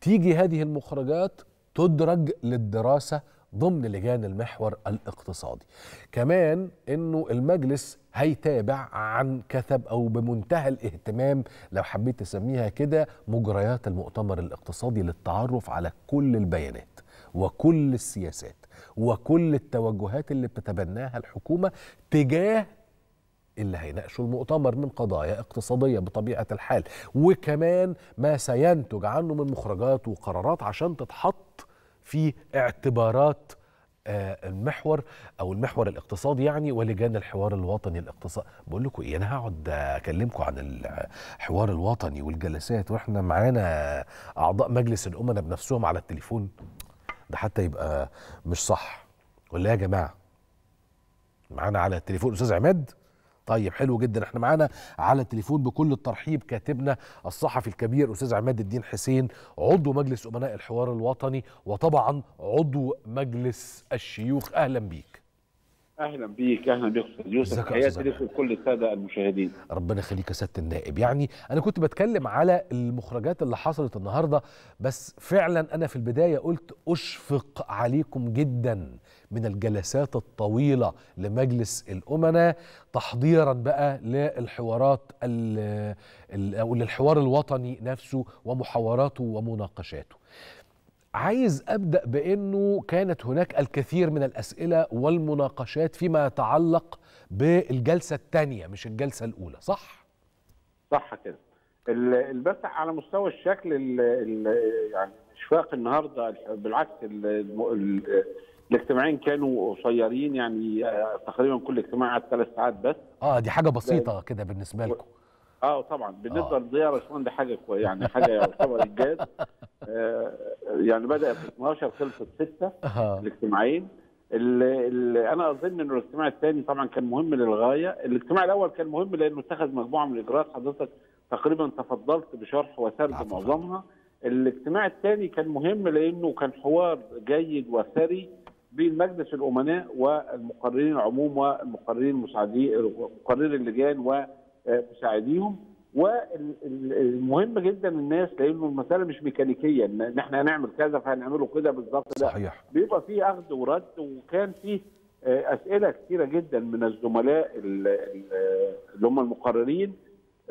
تيجي هذه المخرجات تدرج للدراسه ضمن لجان المحور الاقتصادي كمان انه المجلس هيتابع عن كثب او بمنتهى الاهتمام لو حبيت تسميها كده مجريات المؤتمر الاقتصادي للتعرف على كل البيانات وكل السياسات وكل التوجهات اللي بتتبناها الحكومه تجاه اللي هيناقشوا المؤتمر من قضايا اقتصادية بطبيعة الحال وكمان ما سينتج عنه من مخرجات وقرارات عشان تتحط في اعتبارات آه، المحور او المحور الاقتصادي يعني ولجان الحوار الوطني الاقتصادي بقول لكم ايه انا هقعد اكلمكم عن الحوار الوطني والجلسات واحنا معانا اعضاء مجلس الامناء بنفسهم على التليفون ده حتى يبقى مش صح ولا يا جماعه معانا على التليفون استاذ عماد طيب حلو جدا احنا معانا على التليفون بكل الترحيب كاتبنا الصحفي الكبير استاذ عماد الدين حسين عضو مجلس امناء الحوار الوطني وطبعا عضو مجلس الشيوخ اهلا بيك اهلا بيك اهلا بيك استاذ يوسف حياتي لك وكل الساده المشاهدين ربنا يخليك يا سياده النائب يعني انا كنت بتكلم على المخرجات اللي حصلت النهارده بس فعلا انا في البدايه قلت اشفق عليكم جدا من الجلسات الطويله لمجلس الامناء تحضيرا بقى للحوارات او للحوار الوطني نفسه ومحاوراته ومناقشاته عايز ابدا بانه كانت هناك الكثير من الاسئله والمناقشات فيما يتعلق بالجلسه الثانيه مش الجلسه الاولى صح صح كده البس على مستوى الشكل الـ الـ يعني اشفاق النهارده بالعكس الاجتماعين كانوا قصيرين يعني آه، تقريبا كل اجتماع قعد ثلاث ساعات بس اه دي حاجه بسيطه كده بالنسبه لكم اه طبعا بالنسبه آه. للزياره شلون ده حاجه كويس يعني حاجه يعتبر انجاز <laughs> آه، يعني بدات 12 خلصت 6 الاجتماعين اللي, انا اظن انه الاجتماع الثاني طبعا كان مهم للغايه، الاجتماع الاول كان مهم لانه اتخذ مجموعه من الاجراءات حضرتك تقريبا تفضلت بشرح وسرد آه، معظمها. الاجتماع الثاني كان مهم لانه كان حوار جيد وثري بين مجلس الامناء والمقررين العموم والمقررين المساعدين مقررين اللجان و مساعديهم والمهم جدا الناس لانه المساله مش ميكانيكيه ان احنا هنعمل كذا فهنعمله كده بالظبط لا صحيح بيبقى في اخذ ورد وكان في آه، اسئله كثيره جدا من الزملاء اللي هم المقررين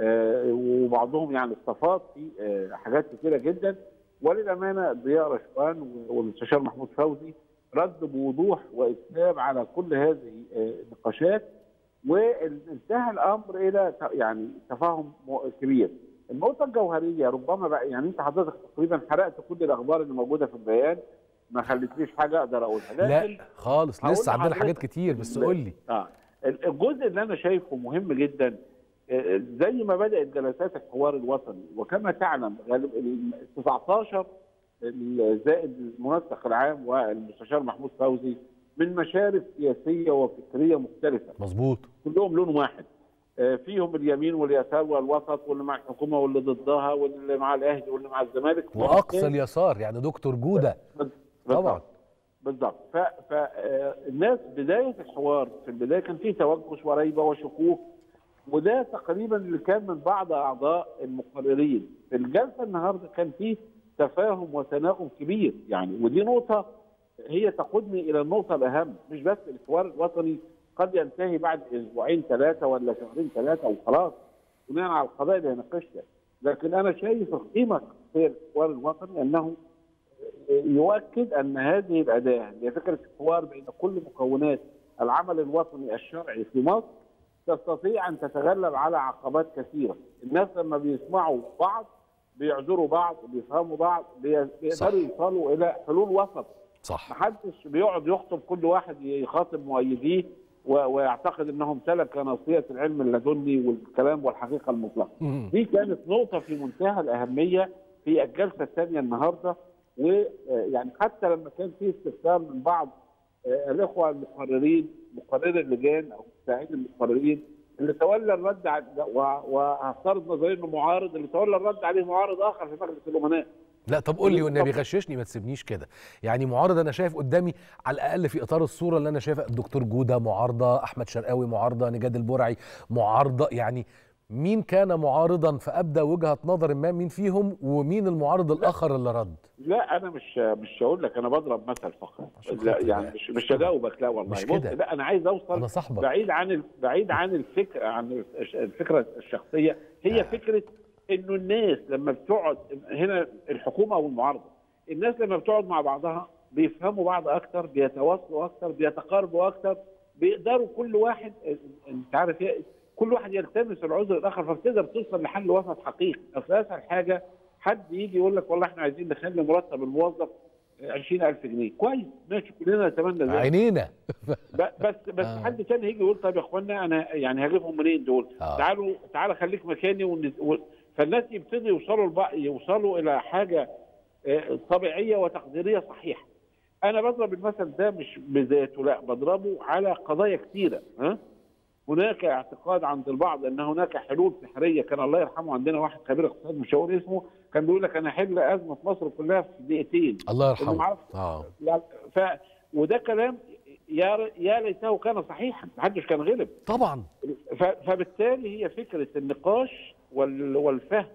آه، وبعضهم يعني استفاض في آه، حاجات كثيره جدا وللامانه ضياء رشوان والمستشار محمود فوزي ردوا بوضوح واسلام على كل هذه النقاشات وانتهى الامر الى يعني تفاهم كبير. النقطه الجوهريه ربما بقى يعني انت حضرتك تقريبا حرقت كل الاخبار اللي موجوده في البيان ما خلتنيش حاجه اقدر اقولها لا خالص لسه عندنا حاجات كتير بس قول لي اه الجزء اللي انا شايفه مهم جدا آه، زي ما بدات جلسات الحوار الوطني وكما تعلم غالب 19 زائد المنسق العام والمستشار محمود فوزي من مشارف سياسيه وفكريه مختلفه مظبوط كلهم لون واحد آه، فيهم اليمين واليسار والوسط واللي مع الحكومه واللي ضدها واللي مع الاهلي واللي مع الزمالك واقصى اليسار يعني دكتور جوده طبعا بالضبط فالناس آه، بدايه الحوار في البدايه كان في توجس وريبه وشكوك وده تقريبا اللي كان من بعض اعضاء المقررين في الجلسه النهارده كان في تفاهم وتناغم كبير يعني ودي نقطه هي تقودني الى النقطه الاهم مش بس الحوار الوطني قد ينتهي بعد اسبوعين ثلاثه ولا شهرين ثلاثه وخلاص بناء على القضايا اللي هناقشها لكن انا شايف القيمه في الحوار الوطني انه يؤكد ان هذه الاداه اللي فكره الحوار بين كل مكونات العمل الوطني الشرعي في مصر تستطيع ان تتغلب على عقبات كثيره، الناس لما بيسمعوا بعض بيعذروا بعض بيفهموا بعض بيقدروا يوصلوا الى حلول وسط صح محدش بيقعد يخطب كل واحد يخاطب مؤيديه ويعتقد انهم سلك نصيه العلم اللدني والكلام والحقيقه المطلقه. دي كانت نقطه في منتهى الاهميه في الجلسه الثانيه النهارده ويعني حتى لما كان في استفسار من بعض آه، الاخوه المقررين مقرر اللجان او مساعد المقررين اللي تولى الرد على وهفترض نظريا انه معارض اللي تولى الرد عليه معارض اخر في مجلس الامناء. لا طب قول لي والنبي غششني ما تسيبنيش كده يعني معارضه انا شايف قدامي على الاقل في اطار الصوره اللي انا شايفها الدكتور جوده معارضه احمد شرقاوي معارضه نجاد البرعي معارضه يعني مين كان معارضا فابدى وجهه نظر ما مين فيهم ومين المعارض الاخر اللي رد لا انا مش مش هقول لك انا بضرب مثل فقط لا يعني مش مش هجاوبك لا والله مش كده. لا انا عايز اوصل أنا صاحبك. بعيد عن بعيد عن الفكره عن الفكره الشخصيه هي آه. فكره انه الناس لما بتقعد هنا الحكومه والمعارضه الناس لما بتقعد مع بعضها بيفهموا بعض اكتر بيتواصلوا اكتر بيتقاربوا اكتر بيقدروا كل واحد انت عارف إيه، كل واحد يلتمس العذر الاخر فبتقدر توصل لحل وسط حقيقي اصل اسهل حاجه حد يجي يقول لك والله احنا عايزين نخلي مرتب الموظف 20000 جنيه كويس ماشي كلنا نتمنى ذلك عينينا بس بس آه. حد تاني هيجي يقول طب يا اخوانا انا يعني هجيبهم منين دول آه. تعالوا تعالى خليك مكاني ون... فالناس يبتدوا يوصلوا يوصلوا الى حاجه آه، طبيعيه وتقديريه صحيحه. انا بضرب المثل ده مش بذاته لا بضربه على قضايا كثيره ها هناك اعتقاد عند البعض ان هناك حلول سحريه كان الله يرحمه عندنا واحد خبير اقتصاد مش هقول اسمه كان بيقول لك انا أحل ازمه مصر كلها في دقيقتين الله يرحمه اه ف وده كلام يا يا ليته كان صحيحا محدش كان غلب طبعا فبالتالي هي فكره النقاش والفهم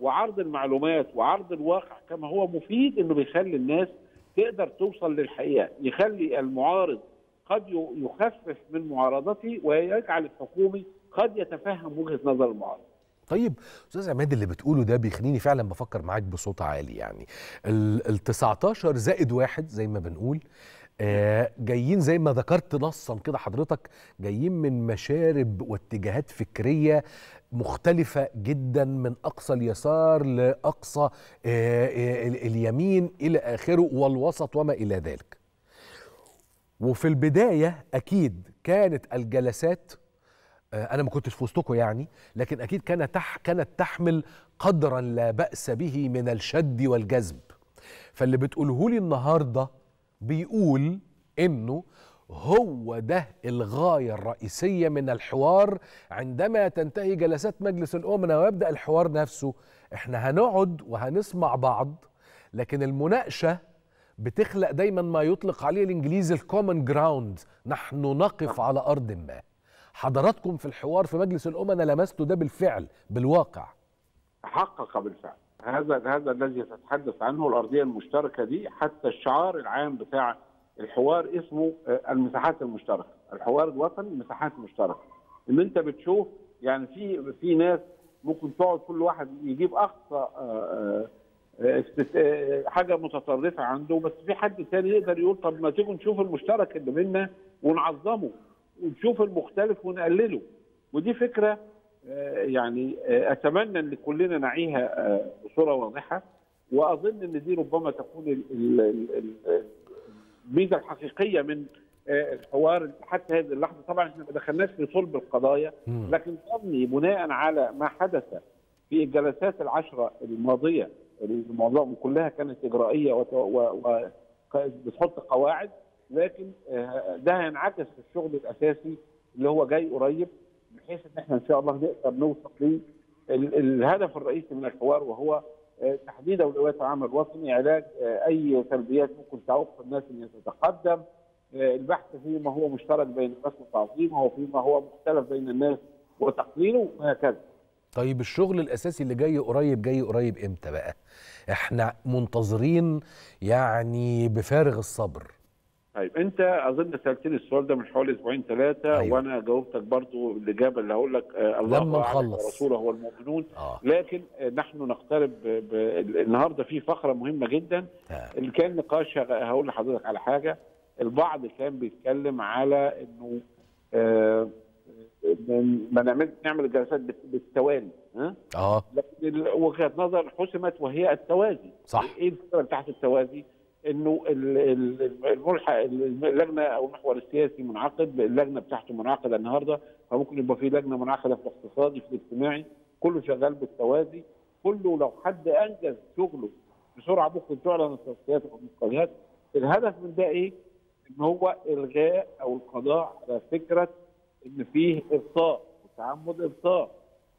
وعرض المعلومات وعرض الواقع كما هو مفيد انه بيخلي الناس تقدر توصل للحقيقه يخلي المعارض قد يخفف من معارضته ويجعل الحكومي قد يتفهم وجهه نظر المعارض طيب استاذ عماد اللي بتقوله ده بيخليني فعلا بفكر معاك بصوت عالي يعني ال 19 زائد واحد زي ما بنقول آه جايين زي ما ذكرت نصا كده حضرتك جايين من مشارب واتجاهات فكريه مختلفة جدا من أقصى اليسار لأقصى آه، آه، اليمين إلى آخره والوسط وما إلى ذلك وفي البداية أكيد كانت الجلسات آه، أنا ما كنتش في وسطكم يعني لكن أكيد كانت تح كانت تحمل قدرا لا بأس به من الشد والجذب فاللي بتقوله لي النهارده بيقول انه هو ده الغايه الرئيسيه من الحوار عندما تنتهي جلسات مجلس الامم ويبدا الحوار نفسه احنا هنقعد وهنسمع بعض لكن المناقشه بتخلق دايما ما يطلق عليه الانجليزي الكومن جراوند نحن نقف على ارض ما حضراتكم في الحوار في مجلس الامم لمستوا ده بالفعل بالواقع حقق بالفعل هذا هذا الذي تتحدث عنه الارضيه المشتركه دي حتى الشعار العام بتاع الحوار اسمه آه، المساحات المشتركه، الحوار الوطني مساحات مشتركه. ان انت بتشوف يعني في في ناس ممكن تقعد كل واحد يجيب اقصى آه، آه، حاجه متطرفه عنده بس في حد ثاني يقدر يقول طب ما تيجوا نشوف المشترك اللي بينا ونعظمه ونشوف المختلف ونقلله ودي فكره آه، يعني آه، اتمنى ان كلنا نعيها آه، بصوره واضحه واظن ان دي ربما تكون الميزه الحقيقيه من الحوار حتى هذه اللحظه طبعا احنا ما دخلناش في صلب القضايا لكن ظني بناء على ما حدث في الجلسات العشره الماضيه معظم كلها كانت اجرائيه وبتحط و... بتحط قواعد لكن ده هينعكس في الشغل الاساسي اللي هو جاي قريب بحيث ان احنا ان شاء الله نقدر نوصل للهدف الرئيسي من الحوار وهو آه، تحديد اولويات العمل الوطني، علاج آه، اي سلبيات ممكن تعوق الناس ان تتقدم، آه، البحث فيما هو مشترك بين الناس وتعظيمه وفيما هو مختلف بين الناس وتقليله وهكذا. طيب الشغل الاساسي اللي جاي قريب جاي قريب امتى بقى؟ احنا منتظرين يعني بفارغ الصبر. طيب انت اظن سالتني السؤال ده من حوالي اسبوعين ثلاثه أيوة. وانا جاوبتك برضو الاجابه اللي هقول لك آه الله لما ورسوله هو المؤمنون آه. لكن آه نحن نقترب ب... النهارده في فقره مهمه جدا آه. اللي كان نقاش هقول لحضرتك على حاجه البعض كان بيتكلم على انه آه ما نعمل نعمل الجلسات بالتوالي ها اه لكن وجهه نظر حسمت وهي التوازي صح ايه الفكره تحت التوازي؟ انه الملحق اللجنه او المحور السياسي منعقد اللجنه بتاعته منعقده النهارده فممكن يبقى في لجنه منعقده في الاقتصادي في الاجتماعي كله شغال بالتوازي كله لو حد انجز شغله بسرعه ممكن تعلن التصفيات والمقترحات الهدف من ده ايه؟ ان هو الغاء او القضاء على فكره ان فيه ابطاء وتعمد ابطاء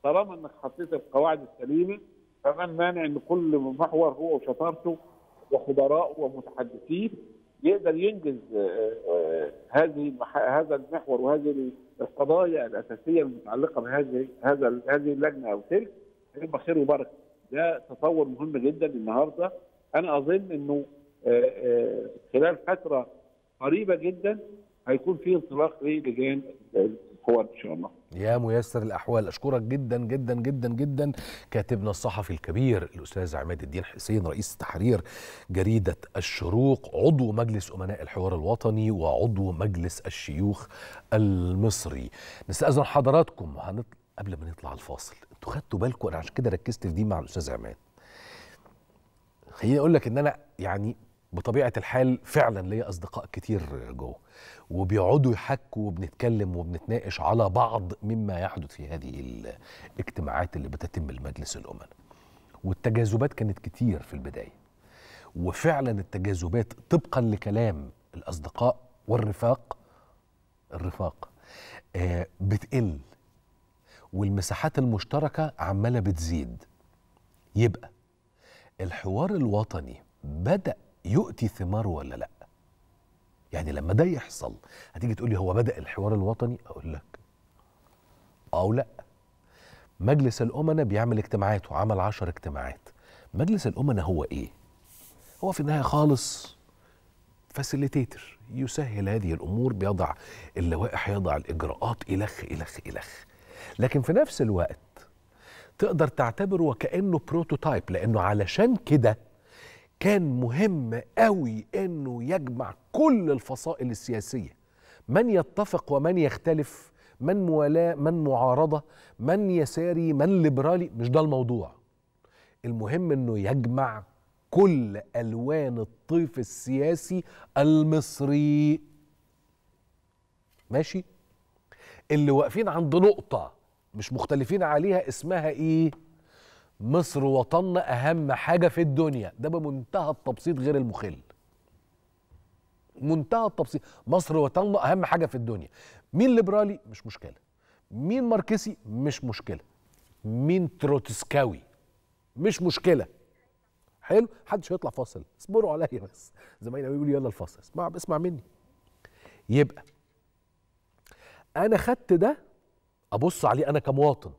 طالما انك حطيت القواعد السليمه فمن مانع ان كل محور هو وشطارته وخبراء ومتحدثين يقدر ينجز آه، آه، هذه هذا المحور وهذه القضايا الاساسيه المتعلقه بهذه هذا هذه اللجنه او تلك هيبقى خير وبركه ده تطور مهم جدا النهارده انا اظن انه آه، خلال فتره قريبه جدا هيكون في انطلاق للجان القوات ان شاء الله يا ميسر الاحوال اشكرك جدا جدا جدا جدا كاتبنا الصحفي الكبير الاستاذ عماد الدين حسين رئيس تحرير جريده الشروق عضو مجلس امناء الحوار الوطني وعضو مجلس الشيوخ المصري نستاذن حضراتكم هنط... قبل ما نطلع الفاصل انتوا خدتوا بالكم انا عشان كده ركزت في دي مع الاستاذ عماد خليني اقول لك ان انا يعني بطبيعه الحال فعلا ليا اصدقاء كتير جوه وبيقعدوا يحكوا وبنتكلم وبنتناقش على بعض مما يحدث في هذه الاجتماعات اللي بتتم المجلس الامم والتجاذبات كانت كتير في البدايه وفعلا التجاذبات طبقا لكلام الاصدقاء والرفاق الرفاق آه بتقل والمساحات المشتركه عماله بتزيد يبقى الحوار الوطني بدأ يؤتي ثماره ولا لا يعني لما ده يحصل هتيجي تقول لي هو بدأ الحوار الوطني أقول لك أو لا مجلس الأمناء بيعمل اجتماعات وعمل عشر اجتماعات مجلس الأمناء هو إيه؟ هو في النهاية خالص فاسيليتيتر يسهل هذه الأمور بيضع اللوائح يضع الإجراءات إلخ إلخ إلخ لكن في نفس الوقت تقدر تعتبره وكأنه بروتوتايب لأنه علشان كده كان مهم قوي انه يجمع كل الفصائل السياسيه من يتفق ومن يختلف من موالاه من معارضه من يساري من ليبرالي مش ده الموضوع المهم انه يجمع كل الوان الطيف السياسي المصري ماشي اللي واقفين عند نقطه مش مختلفين عليها اسمها ايه مصر وطننا اهم حاجه في الدنيا ده بمنتهى التبسيط غير المخل منتهى التبسيط مصر وطننا اهم حاجه في الدنيا مين ليبرالي مش مشكله مين ماركسي مش مشكله مين تروتسكاوي مش مشكله حلو محدش هيطلع فاصل اصبروا عليا بس زمايلي بيقولوا يلا الفاصل اسمع اسمع مني يبقى انا خدت ده ابص عليه انا كمواطن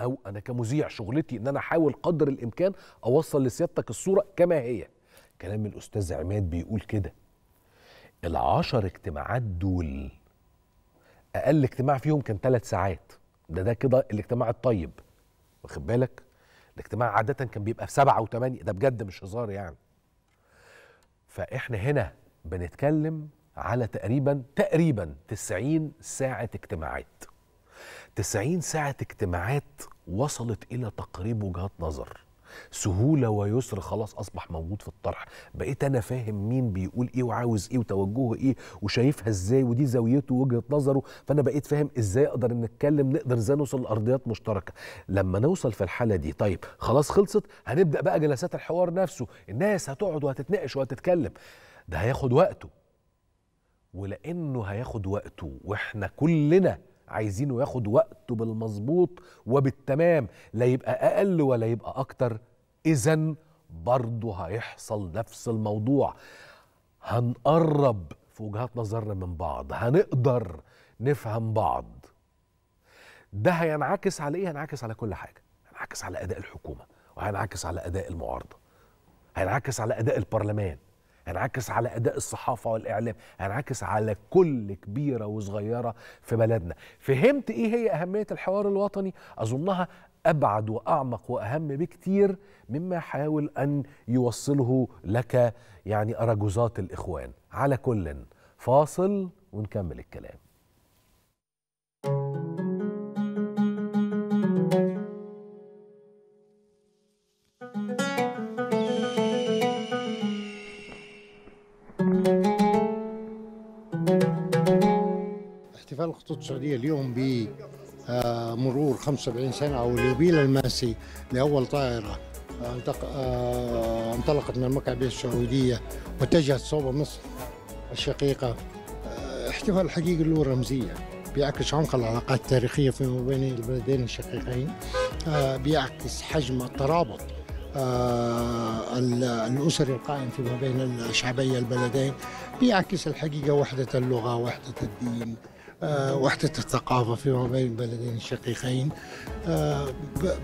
او انا كمذيع شغلتي ان انا احاول قدر الامكان اوصل لسيادتك الصوره كما هي كلام الاستاذ عماد بيقول كده العشر اجتماعات دول اقل اجتماع فيهم كان ثلاث ساعات ده ده كده الاجتماع الطيب واخد بالك الاجتماع عاده كان بيبقى في سبعة وثمانية ده بجد مش هزار يعني فاحنا هنا بنتكلم على تقريبا تقريبا 90 ساعه اجتماعات 90 ساعة اجتماعات وصلت إلى تقريب وجهات نظر سهولة ويسر خلاص أصبح موجود في الطرح بقيت أنا فاهم مين بيقول إيه وعاوز إيه وتوجهه إيه وشايفها إزاي ودي زاويته ووجهة نظره فأنا بقيت فاهم إزاي أقدر نتكلم نقدر إزاي نوصل لأرضيات مشتركة لما نوصل في الحالة دي طيب خلاص خلصت هنبدأ بقى جلسات الحوار نفسه الناس هتقعد وهتتناقش وهتتكلم ده هياخد وقته ولأنه هياخد وقته وإحنا كلنا عايزينه ياخد وقته بالمظبوط وبالتمام لا يبقى اقل ولا يبقى اكتر اذا برضه هيحصل نفس الموضوع هنقرب في وجهات نظرنا من بعض هنقدر نفهم بعض ده هينعكس على ايه هينعكس على كل حاجه هينعكس على اداء الحكومه وهينعكس على اداء المعارضه هينعكس على اداء البرلمان هنعكس على اداء الصحافه والاعلام هنعكس على كل كبيره وصغيره في بلدنا فهمت ايه هي اهميه الحوار الوطني اظنها ابعد واعمق واهم بكتير مما حاول ان يوصله لك يعني ارجوزات الاخوان على كل فاصل ونكمل الكلام احتفال الخطوط السعوديه اليوم ب آه، مرور 75 سنه او اليوبيل الماسي لاول طائره آه، آه، انطلقت من المملكه العربيه السعوديه واتجهت صوب مصر الشقيقه احتفال حقيقي له رمزيه بيعكس عمق العلاقات التاريخيه فيما بين البلدين الشقيقين بيعكس حجم الترابط الاسري القائم فيما بين شعبي البلدين بيعكس الحقيقه وحده اللغه وحده الدين آه، وحدة الثقافة فيما بين البلدين الشقيقين آه،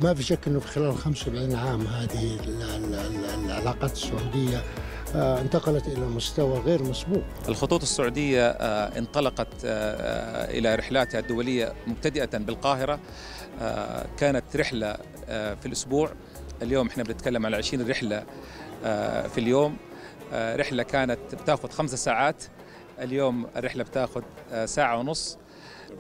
ما في شك أنه في خلال 75 عام هذه العلاقات السعودية آه، انتقلت الى مستوى غير مسبوق. الخطوط السعوديه انطلقت الى رحلاتها الدوليه مبتدئه بالقاهره كانت رحله في الاسبوع اليوم احنا بنتكلم على 20 رحله في اليوم رحله كانت بتاخذ خمسة ساعات اليوم الرحله بتاخذ آه، ساعه ونص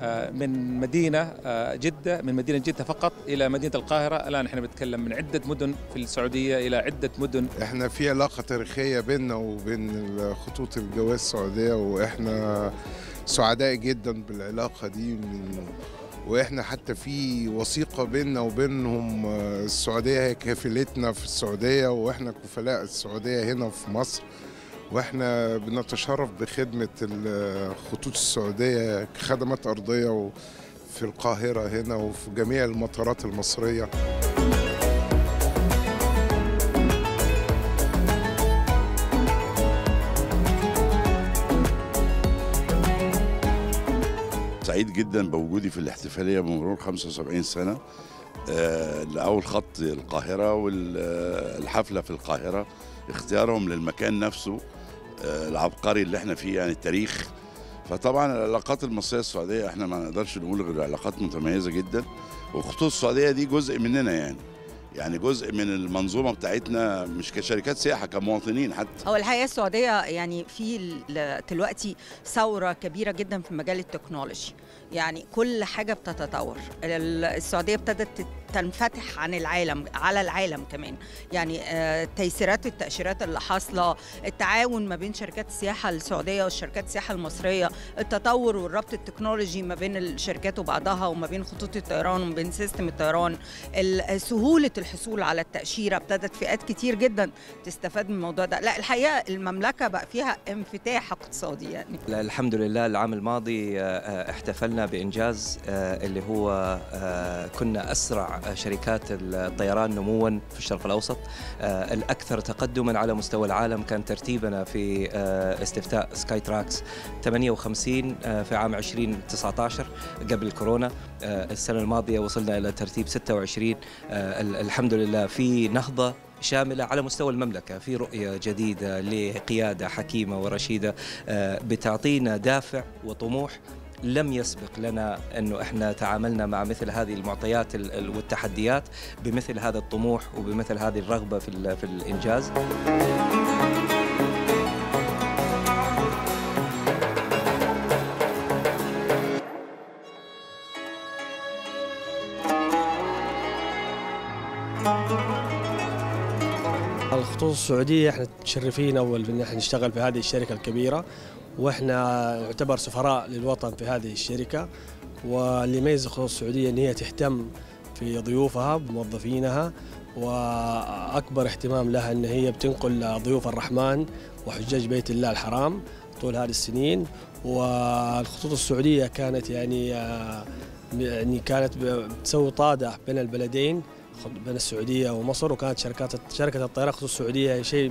آه، من مدينة آه، جدة من مدينة جدة فقط إلى مدينة القاهرة الآن إحنا بنتكلم من عدة مدن في السعودية إلى عدة مدن إحنا في علاقة تاريخية بيننا وبين خطوط الجواز السعودية وإحنا سعداء جدا بالعلاقة دي من واحنا حتى في وثيقه بيننا وبينهم السعوديه هي كفيلتنا في السعوديه واحنا كفلاء السعوديه هنا في مصر واحنا بنتشرف بخدمه الخطوط السعوديه كخدمات ارضيه في القاهره هنا وفي جميع المطارات المصريه سعيد جدا بوجودي في الاحتفاليه بمرور 75 سنه آه، لأول خط القاهرة والحفلة في القاهرة اختيارهم للمكان نفسه آه، العبقري اللي احنا فيه يعني التاريخ فطبعا العلاقات المصريه السعوديه احنا ما نقدرش نقول غير علاقات متميزه جدا وخطوط السعوديه دي جزء مننا يعني يعني جزء من المنظومه بتاعتنا مش كشركات سياحه كمواطنين حتى هو الحقيقه السعوديه يعني في دلوقتي ثوره كبيره جدا في مجال التكنولوجي يعني كل حاجه بتتطور السعوديه ابتدت تنفتح عن العالم على العالم كمان يعني آه، تيسيرات التأشيرات اللي حاصلة التعاون ما بين شركات السياحة السعودية والشركات السياحة المصرية التطور والربط التكنولوجي ما بين الشركات وبعضها وما بين خطوط الطيران وما بين سيستم الطيران سهولة الحصول على التأشيرة ابتدت فئات كتير جدا تستفاد من الموضوع ده لا الحقيقة المملكة بقى فيها انفتاح اقتصادي يعني الحمد لله العام الماضي آه، آه، احتفلنا بإنجاز اللي هو كنا أسرع شركات الطيران نموا في الشرق الأوسط آه، الأكثر تقدما على مستوى العالم كان ترتيبنا في آه، استفتاء سكاي تراكس 58 في عام 2019 قبل كورونا آه، السنة الماضية وصلنا إلى ترتيب 26 الحمد لله في نهضة شامله على مستوى المملكه في رؤيه جديده لقياده حكيمه ورشيده بتعطينا دافع وطموح لم يسبق لنا انه احنا تعاملنا مع مثل هذه المعطيات والتحديات بمثل هذا الطموح وبمثل هذه الرغبه في في الانجاز. الخطوط السعوديه احنا متشرفين اول ان احنا نشتغل في هذه الشركه الكبيره واحنا نعتبر سفراء للوطن في هذه الشركه واللي يميز خصوص السعوديه ان هي تهتم في ضيوفها بموظفينها واكبر اهتمام لها ان هي بتنقل ضيوف الرحمن وحجاج بيت الله الحرام طول هذه السنين والخطوط السعوديه كانت يعني آه، يعني كانت بتسوي طاده بين البلدين بين السعوديه ومصر وكانت شركات شركه الطيران خصوص السعوديه شيء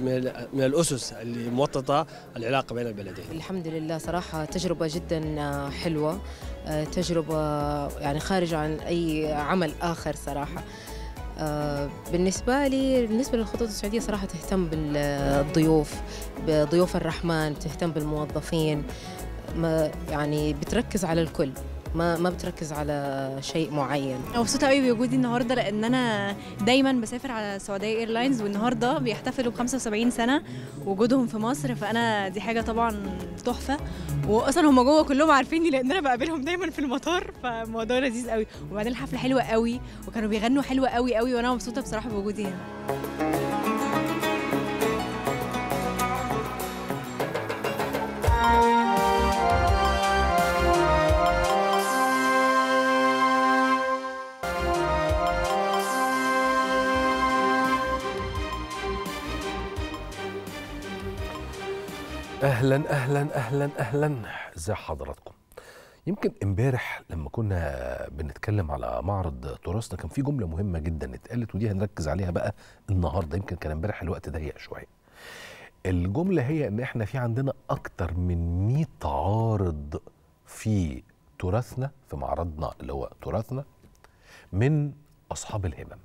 من الاسس اللي موططه العلاقه بين البلدين. الحمد لله صراحه تجربه جدا آه، حلوه آه، تجربه يعني خارجه عن اي عمل اخر صراحه. آه، بالنسبة لي بالنسبة للخطوط السعودية صراحة تهتم بالضيوف بضيوف الرحمن تهتم بالموظفين يعني بتركز على الكل ما ما بتركز على شيء معين مبسوطه قوي بوجودي النهارده لان انا دايما بسافر على سعوديه ايرلاينز والنهارده بيحتفلوا ب 75 سنه وجودهم في مصر فانا دي حاجه طبعا تحفه واصلا هم جوه كلهم عارفيني لان انا بقابلهم دايما في المطار فالموضوع لذيذ قوي وبعدين الحفله حلوه قوي وكانوا بيغنوا حلوه قوي قوي وانا مبسوطه بصراحه بوجودي هنا thank you اهلا اهلا اهلا اهلا ازي حضراتكم يمكن امبارح لما كنا بنتكلم على معرض تراثنا كان في جمله مهمه جدا اتقالت ودي هنركز عليها بقى النهارده يمكن كان امبارح الوقت ضيق شويه الجمله هي ان احنا في عندنا اكتر من 100 عارض في تراثنا في معرضنا اللي هو تراثنا من اصحاب الهمم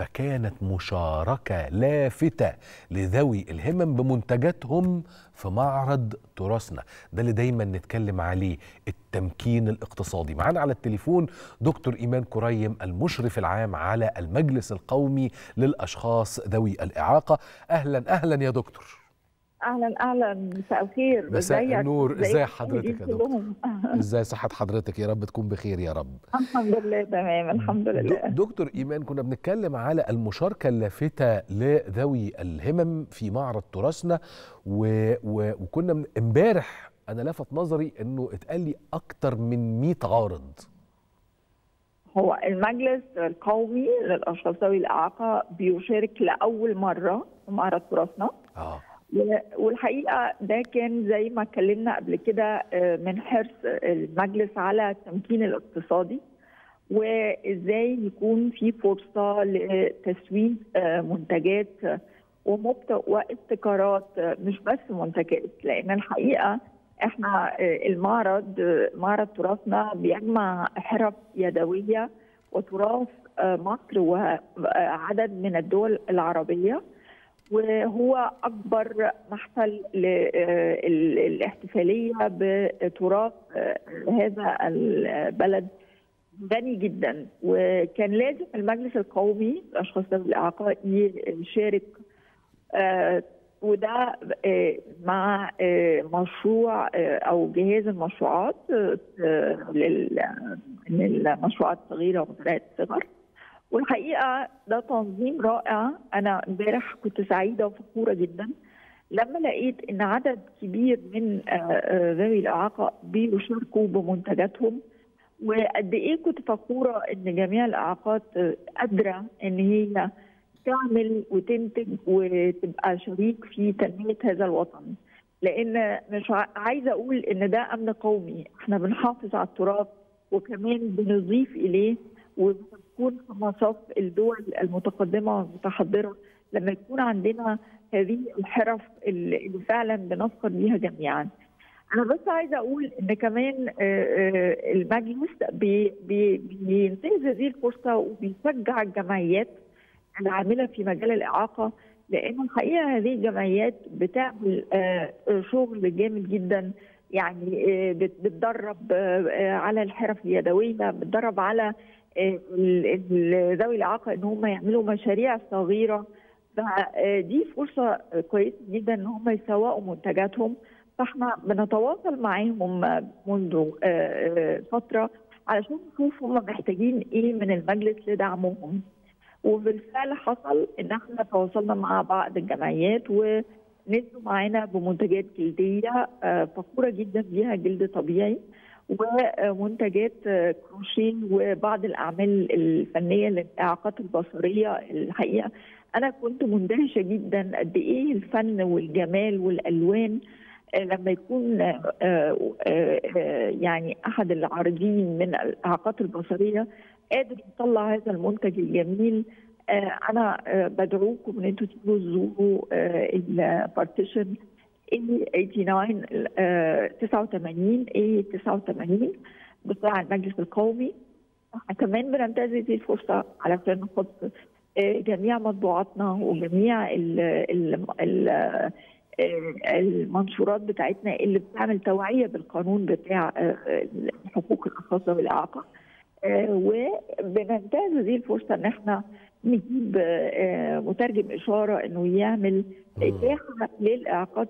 فكانت مشاركة لافتة لذوي الهمم بمنتجاتهم في معرض تراثنا ده اللي دايما نتكلم عليه التمكين الاقتصادي معانا على التليفون دكتور إيمان كريم المشرف العام على المجلس القومي للأشخاص ذوي الإعاقة أهلا أهلا يا دكتور اهلا اهلا مساء الخير مساء النور ازي حضرتك يا دكتور ازي <laughs> صحه حضرتك يا رب تكون بخير يا رب الحمد لله تمام الحمد لله دكتور ايمان كنا بنتكلم على المشاركه اللافته لذوي الهمم في معرض تراثنا و... و... وكنا امبارح انا لفت نظري انه اتقال لي اكتر من 100 عارض هو المجلس القومي للاشخاص ذوي الاعاقه بيشارك لاول مره في معرض تراثنا اه والحقيقه ده كان زي ما اتكلمنا قبل كده آه، من حرص المجلس على التمكين الاقتصادي وازاي يكون في فرصه لتسويق آه، منتجات آه، وابتكارات مش بس منتجات لان الحقيقه احنا المعرض معرض تراثنا بيجمع حرف يدويه وتراث مصر وعدد من الدول العربيه وهو اكبر محفل للاحتفاليه آه، بتراث آه، هذا البلد غني جدا وكان لازم المجلس القومي الاشخاص ذوي الاعاقه يشارك آه، وده مع مشروع او جهاز المشروعات للمشروعات الصغيره ومشروعات الصغر والحقيقه ده تنظيم رائع انا امبارح كنت سعيده وفخوره جدا لما لقيت ان عدد كبير من ذوي آه، آه، الاعاقه بيشاركوا بمنتجاتهم وقد ايه كنت فخوره ان جميع الاعاقات آه، قادره ان هي تعمل وتنتج وتبقى شريك في تنميه هذا الوطن لان مش عايزه اقول ان ده امن قومي احنا بنحافظ على التراث وكمان بنضيف اليه وبتكون في مصاف الدول المتقدمه المتحضره لما يكون عندنا هذه الحرف اللي فعلا بنفقد بيها جميعا. انا بس عايزه اقول ان كمان آه، آه، المجلس بينتهز هذه الفرصه وبيشجع الجمعيات العامله في مجال الاعاقه لان الحقيقه هذه الجمعيات بتعمل آه، شغل جامد جدا يعني بتدرب على الحرف اليدويه بتدرب على ذوي الاعاقه ان هم يعملوا مشاريع صغيره فدي آه، فرصه كويسه جدا ان هم يسوقوا منتجاتهم فاحنا بنتواصل معاهم منذ آه، آه، فتره علشان نشوف هم محتاجين ايه من المجلس لدعمهم وبالفعل حصل ان احنا تواصلنا مع بعض الجمعيات ونزلوا معانا بمنتجات جلديه فخوره جدا بيها جلد طبيعي ومنتجات كروشيه وبعض الاعمال الفنيه للاعاقات البصريه الحقيقه انا كنت مندهشه جدا قد ايه الفن والجمال والالوان آه، لما يكون آه، آه، يعني احد العارضين من الاعاقات البصريه قادر يطلع هذا المنتج الجميل انا بدعوكم ان انتم تيجوا تزوروا البارتيشن 89 89 اي 89 بتاع المجلس القومي كمان بننتهز دي الفرصه علشان نحط آه، جميع مطبوعاتنا وجميع ال ال ال آه، المنشورات بتاعتنا اللي بتعمل توعيه بالقانون بتاع آه، الحقوق الخاصه بالاعاقه وبننتهز هذه الفرصه ان احنا نجيب آه، مترجم اشاره انه يعمل آه. اتاحه للاعاقات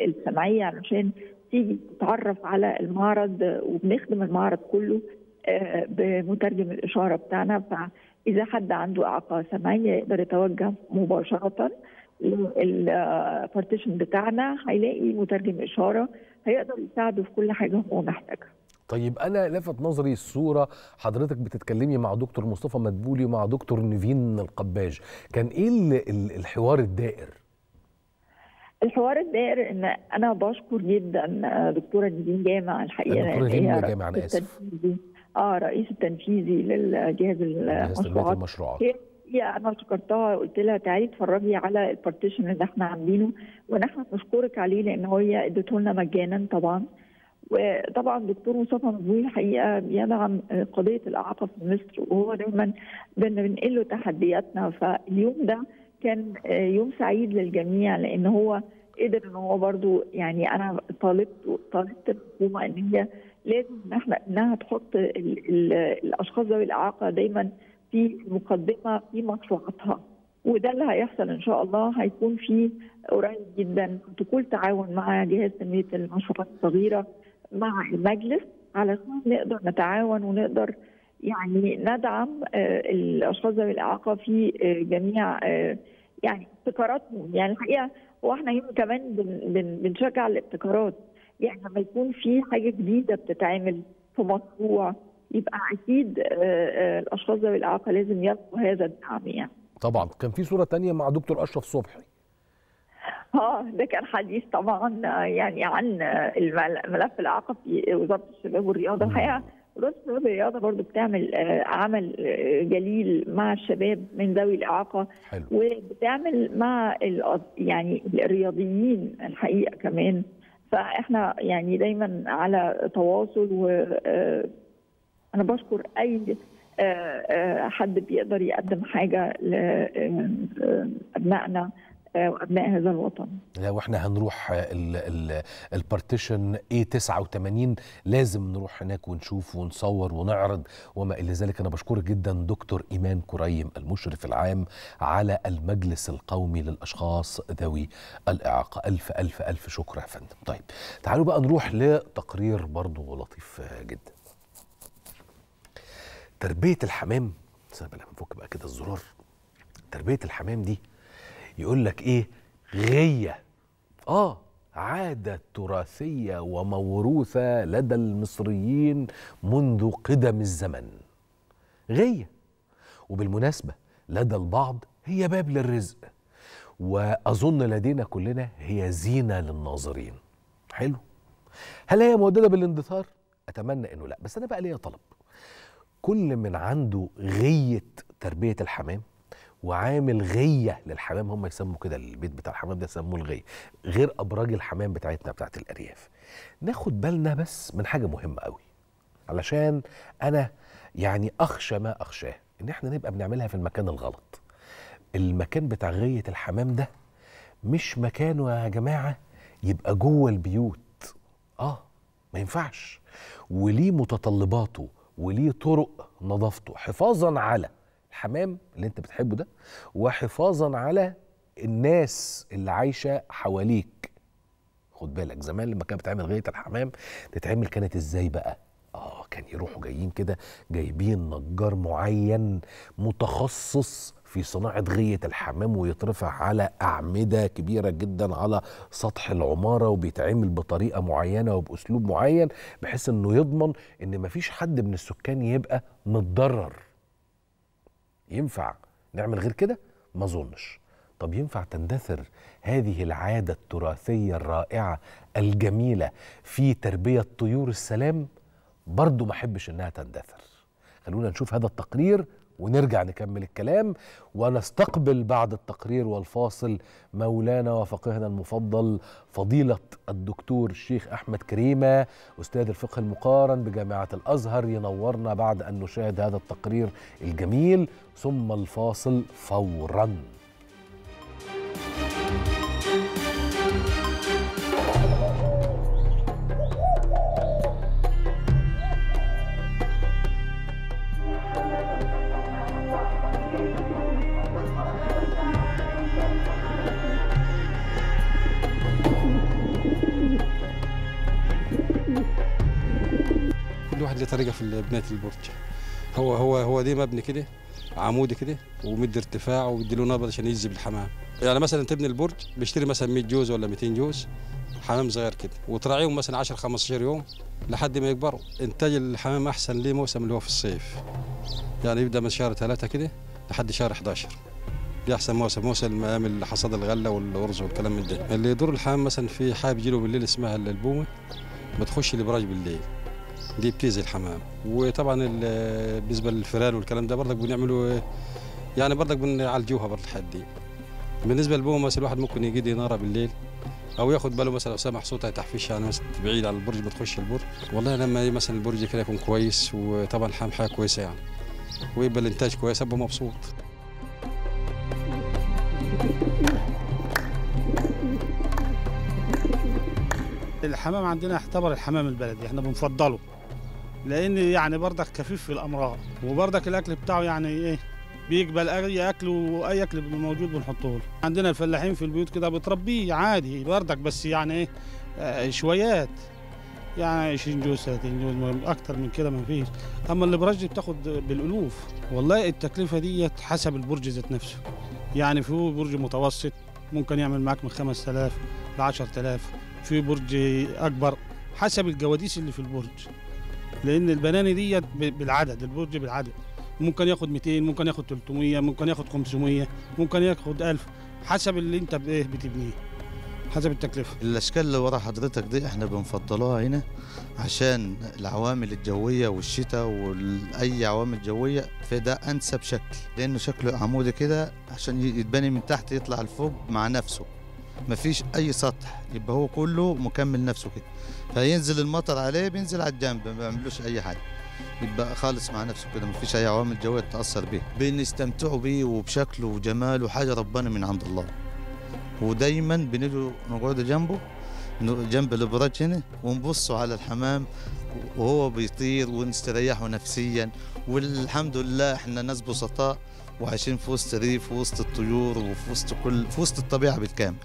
السمعيه علشان تيجي تتعرف على المعرض وبنخدم المعرض كله آه، بمترجم الاشاره بتاعنا فاذا حد عنده اعاقه سمعيه يقدر يتوجه مباشره للبارتيشن بتاعنا هيلاقي مترجم اشاره هيقدر يساعده في كل حاجه هو محتاجها. طيب انا لفت نظري الصوره حضرتك بتتكلمي مع دكتور مصطفى مدبولي ومع دكتور نيفين القباج كان ايه الحوار الدائر الحوار الدائر ان انا بشكر جدا دكتوره نيفين جامع الحقيقه دكتوره نيفين جامع انا اسف اه رئيس التنفيذي للجهاز المشروعات هي انا شكرتها قلت لها تعالي اتفرجي على البارتيشن اللي احنا عاملينه ونحن بنشكرك عليه لان هي اديته لنا مجانا طبعا وطبعا دكتور مصطفى مدبولي الحقيقه بيدعم آه، قضيه الاعاقه في مصر وهو دايما بنقل له تحدياتنا فاليوم ده كان آه، يوم سعيد للجميع لان هو قدر ان هو برضو يعني انا طالبت طالبت الحكومه ان هي لازم ان احنا انها تحط الاشخاص ذوي الاعاقه دايما في مقدمه في مشروعاتها وده اللي هيحصل ان شاء الله هيكون في قريب جدا بروتوكول تعاون مع جهاز تنميه المشروعات الصغيره مع المجلس علشان نقدر نتعاون ونقدر يعني ندعم آه، الاشخاص ذوي الاعاقه في آه، جميع آه، يعني ابتكاراتهم يعني الحقيقه هو احنا هنا كمان بنشجع الابتكارات يعني لما يكون في حاجه جديده بتتعمل في مشروع يبقى اكيد الاشخاص ذوي الاعاقه لازم يلقوا هذا الدعم يعني طبعا كان في صوره تانية مع دكتور اشرف صبحي اه ده كان حديث طبعا آه، يعني عن آه، الملف العقبي وزاره الشباب والرياضه الحقيقه وزاره الشباب والرياضه برضو بتعمل آه، عمل جليل مع الشباب من ذوي الاعاقه حلو. وبتعمل مع يعني الرياضيين الحقيقه كمان فاحنا يعني دايما على تواصل و انا بشكر اي حد بيقدر يقدم حاجه لابنائنا آه، وابناء هذا الوطن لا واحنا هنروح البارتيشن اي 89 لازم نروح هناك ونشوف ونصور ونعرض وما الى ذلك انا بشكرك جدا دكتور ايمان كريم المشرف العام على المجلس القومي للاشخاص ذوي الاعاقه الف الف الف شكر يا فندم طيب تعالوا بقى نروح لتقرير برضه لطيف آه، جدا تربيه الحمام سيبنا نفك بقى كده الزرار تربيه الحمام دي يقول لك ايه غيه اه عاده تراثيه وموروثه لدى المصريين منذ قدم الزمن غيه وبالمناسبه لدى البعض هي باب للرزق واظن لدينا كلنا هي زينه للناظرين حلو هل هي مودده بالاندثار اتمنى انه لا بس انا بقى ليا طلب كل من عنده غيه تربيه الحمام وعامل غيه للحمام هم يسموا كده البيت بتاع الحمام ده يسموه الغيه غير ابراج الحمام بتاعتنا بتاعت الارياف ناخد بالنا بس من حاجه مهمه قوي علشان انا يعني اخشى ما اخشاه ان احنا نبقى بنعملها في المكان الغلط المكان بتاع غيه الحمام ده مش مكانه يا جماعه يبقى جوه البيوت اه ما ينفعش وليه متطلباته وليه طرق نظافته حفاظا على الحمام اللي انت بتحبه ده وحفاظا على الناس اللي عايشه حواليك خد بالك زمان لما كانت بتعمل غايه الحمام تتعمل كانت ازاي بقى اه كان يروحوا جايين كده جايبين نجار معين متخصص في صناعه غيه الحمام ويترفع على اعمده كبيره جدا على سطح العماره وبيتعمل بطريقه معينه وباسلوب معين بحيث انه يضمن ان مفيش حد من السكان يبقى متضرر ينفع نعمل غير كده ما اظنش طب ينفع تندثر هذه العاده التراثيه الرائعه الجميله في تربيه طيور السلام برضو ما احبش انها تندثر خلونا نشوف هذا التقرير ونرجع نكمل الكلام ونستقبل بعد التقرير والفاصل مولانا وفقيهنا المفضل فضيلة الدكتور الشيخ أحمد كريمة أستاذ الفقه المقارن بجامعة الأزهر ينورنا بعد أن نشاهد هذا التقرير الجميل ثم الفاصل فوراً دي طريقه في بنايه البرج هو هو هو دي مبني كده عمودي كده ومد ارتفاع ومدي له نبض عشان يجذب الحمام يعني مثلا تبني البرج بيشتري مثلا 100 جوز ولا 200 جوز حمام صغير كده وتراعيهم مثلا 10 15 يوم لحد ما يكبروا انتاج الحمام احسن ليه موسم اللي هو في الصيف يعني يبدا من شهر 3 كده لحد شهر 11 دي احسن موسم موسم ايام حصاد الغله والارز والكلام من ده اللي يضر الحمام مثلا في حاجه له بالليل اسمها البومه بتخش الابراج بالليل دي بتيزي الحمام وطبعا بالنسبه للفرال والكلام ده برضك بنعمله يعني برضك بنعالجوها برضه الحد دي بالنسبه للبومه مثلا الواحد ممكن يجي ديناره بالليل او ياخد باله مثلا اسامه محصوطه تحفيش يعني مثلا بعيد عن البرج بتخش البرج والله لما مثلا البرج كده يكون كويس وطبعا الحمام حاجه كويسه يعني ويبقى الانتاج كويس ابقى مبسوط الحمام عندنا يعتبر الحمام البلدي احنا بنفضله لان يعني بردك كفيف في الامراض وبردك الاكل بتاعه يعني ايه بيقبل اي اكل واي اكل موجود بنحطه له عندنا الفلاحين في البيوت كده بتربيه عادي بردك بس يعني ايه آه، شويات يعني 20 جوز 30 جوز اكتر من كده ما فيش اما اللي برج بتاخد بالالوف والله التكلفه ديت حسب البرج ذات نفسه يعني في برج متوسط ممكن يعمل معاك من 5000 ل 10000 في برج اكبر حسب الجواديس اللي في البرج لان البناني ديت بالعدد البرج بالعدد ممكن ياخد 200 ممكن ياخد 300 ممكن ياخد 500 ممكن ياخد 1000 حسب اللي انت بايه بتبنيه حسب التكلفه الاشكال اللي ورا حضرتك دي احنا بنفضلها هنا عشان العوامل الجويه والشتاء واي عوامل جويه فده انسب شكل لانه شكله عمودي كده عشان يتبني من تحت يطلع لفوق مع نفسه مفيش اي سطح يبقى هو كله مكمل نفسه كده فينزل المطر عليه بينزل على الجنب ما بيعملوش اي حاجه يبقى خالص مع نفسه كده مفيش اي عوامل جويه تاثر بيه بنستمتعوا بيه وبشكله وجماله حاجه ربنا من عند الله ودايما بنجي نقعد جنبه جنب الابراج هنا ونبصوا على الحمام وهو بيطير ونستريحوا نفسيا والحمد لله احنا ناس بسطاء وعايشين في وسط ريف وسط الطيور وفي وسط كل في وسط الطبيعه بالكامل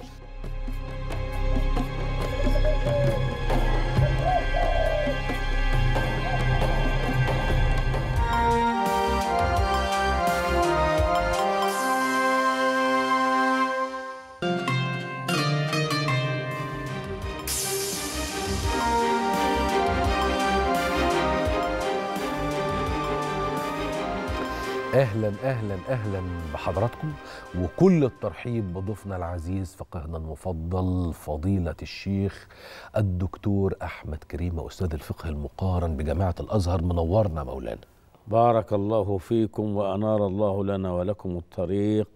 اهلا اهلا اهلا بحضراتكم وكل الترحيب بضيفنا العزيز فقيهنا المفضل فضيله الشيخ الدكتور احمد كريم استاذ الفقه المقارن بجامعه الازهر منورنا مولانا بارك الله فيكم وانار الله لنا ولكم الطريق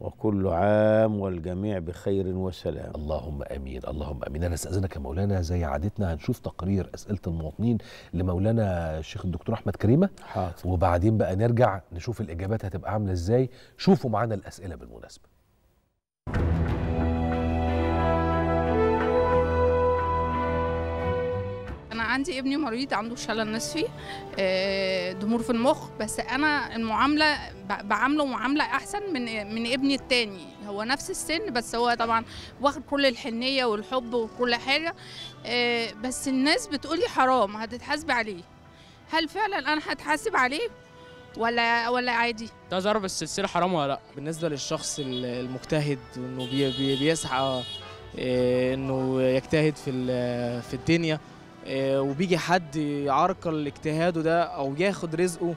وكل عام والجميع بخير وسلام اللهم امين اللهم امين انا استاذنك يا مولانا زي عادتنا هنشوف تقرير اسئله المواطنين لمولانا الشيخ الدكتور احمد كريمه حاضر. وبعدين بقى نرجع نشوف الاجابات هتبقى عامله ازاي شوفوا معانا الاسئله بالمناسبه انا عندي ابني مريض عنده شلل نصفي ضمور آه، في المخ بس انا المعامله بعامله معامله احسن من من ابني التاني هو نفس السن بس هو طبعا واخد كل الحنيه والحب وكل حاجه آه، بس الناس بتقولي حرام هتتحاسبي عليه هل فعلا انا هتحاسب عليه ولا ولا عادي ده ضرب السلسله حرام ولا لا بالنسبه للشخص المجتهد انه بيسعى آه، انه يجتهد في في الدنيا آه، وبيجي حد يعرقل اجتهاده ده او ياخد رزقه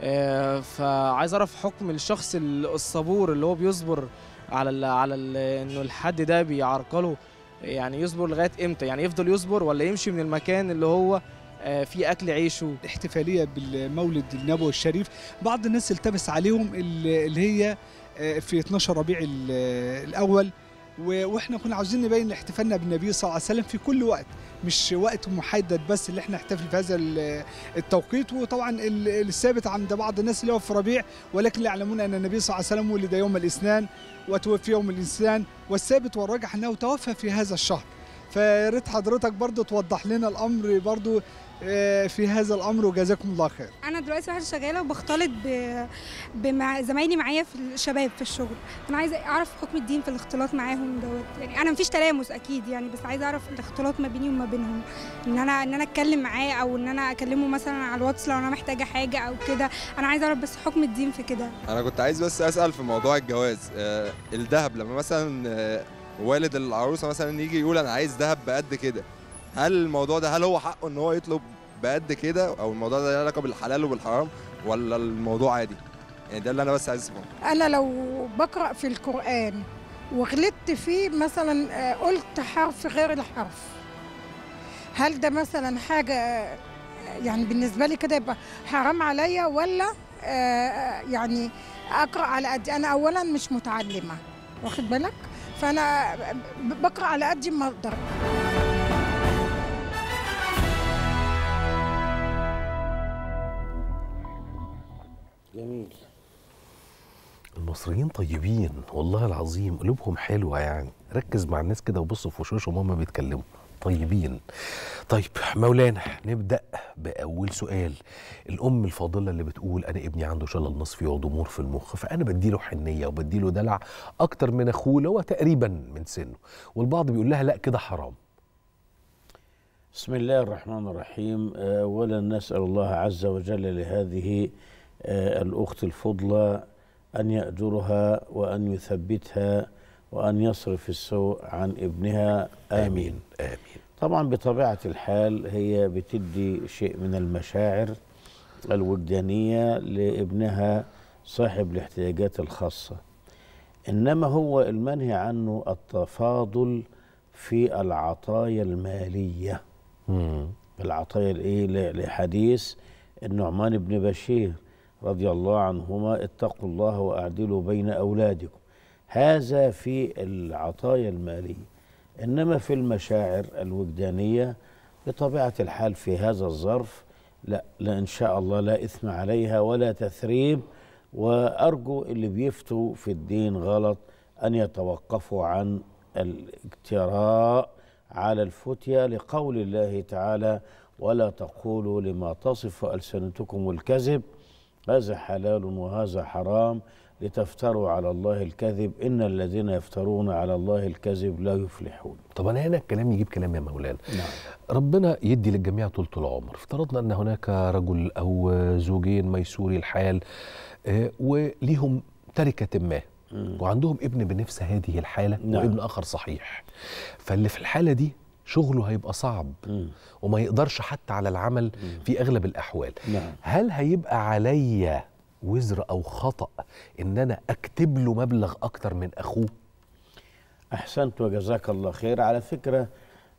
آه، فعايز اعرف حكم الشخص الصبور اللي هو بيصبر على الـ على الـ انه الحد ده بيعرقله يعني يصبر لغايه امتى يعني يفضل يصبر ولا يمشي من المكان اللي هو آه، في اكل عيشه احتفاليه بالمولد النبوي الشريف بعض الناس التبس عليهم اللي هي في 12 ربيع الاول واحنا كنا عاوزين نبين احتفالنا بالنبي صلى الله عليه وسلم في كل وقت مش وقت محدد بس اللي احنا نحتفل في هذا التوقيت وطبعا الثابت عند بعض الناس اللي هو في ربيع ولكن لا يعلمون ان النبي صلى الله عليه وسلم ولد يوم الاثنين وتوفي يوم الاثنين والثابت والراجح انه توفى في هذا الشهر فيا ريت حضرتك برضه توضح لنا الامر برضه آه، في هذا الامر وجزاكم الله خير انا دلوقتي واحده شغاله وبختلط ب بمع... زمايلي معايا في الشباب في الشغل انا عايزه اعرف حكم الدين في الاختلاط معاهم دوت يعني انا مفيش تلامس اكيد يعني بس عايزه اعرف الاختلاط ما بيني وما بينهم ان انا ان انا اتكلم معاه او ان انا اكلمه مثلا على الواتس لو انا محتاجه حاجه او كده انا عايزه اعرف بس حكم الدين في كده انا كنت عايز بس اسال في موضوع الجواز آه، الذهب لما مثلا آه، والد العروسه مثلا يجي يقول انا عايز ذهب بقد كده هل الموضوع ده هل هو حقه ان هو يطلب بقد كده او الموضوع ده له علاقه بالحلال وبالحرام ولا الموضوع عادي؟ يعني ده اللي انا بس عايز اسمعه. انا لو بقرا في القران وغلطت فيه مثلا آه، قلت حرف غير الحرف هل ده مثلا حاجه آه، يعني بالنسبه لي كده يبقى حرام عليا ولا آه، يعني اقرا على قد انا اولا مش متعلمه واخد بالك فانا بقرا على قد ما اقدر جميل المصريين طيبين والله العظيم قلوبهم حلوه يعني ركز مع الناس كده وبص في وشوشهم وهم بيتكلموا طيبين طيب مولانا نبدا باول سؤال الام الفاضله اللي بتقول انا ابني عنده شلل نصفي وضمور في المخ فانا بديله حنيه وبديله دلع اكتر من اخوه اللي هو تقريبا من سنه والبعض بيقول لها لا كده حرام بسم الله الرحمن الرحيم اولا آه، نسال الله عز وجل لهذه آه، الأخت الفضلى أن يأجرها وأن يثبتها وأن يصرف السوء عن ابنها آمين آمين, طبعا بطبيعة الحال هي بتدي شيء من المشاعر الوجدانية لابنها صاحب الاحتياجات الخاصة إنما هو المنهي عنه التفاضل في العطايا المالية العطايا الإيه لحديث النعمان بن بشير رضي الله عنهما اتقوا الله واعدلوا بين اولادكم هذا في العطايا الماليه انما في المشاعر الوجدانيه بطبيعه الحال في هذا الظرف لا لا ان شاء الله لا اثم عليها ولا تثريب وارجو اللي بيفتوا في الدين غلط ان يتوقفوا عن الاجتراء على الفتيا لقول الله تعالى ولا تقولوا لما تصف السنتكم الكذب هذا حلال وهذا حرام لتفتروا على الله الكذب إن الذين يفترون على الله الكذب لا يفلحون طب أنا هنا الكلام يجيب كلام يا مولانا نعم. ربنا يدي للجميع طول العمر افترضنا أن هناك رجل أو زوجين ميسوري الحال آه، وليهم تركة ما وعندهم ابن بنفس هذه الحالة نعم. وابن آخر صحيح فاللي في الحالة دي شغله هيبقى صعب وما يقدرش حتى على العمل في اغلب الاحوال نعم. هل هيبقى عليا وزر او خطا ان انا اكتب له مبلغ اكتر من اخوه احسنت وجزاك الله خير على فكره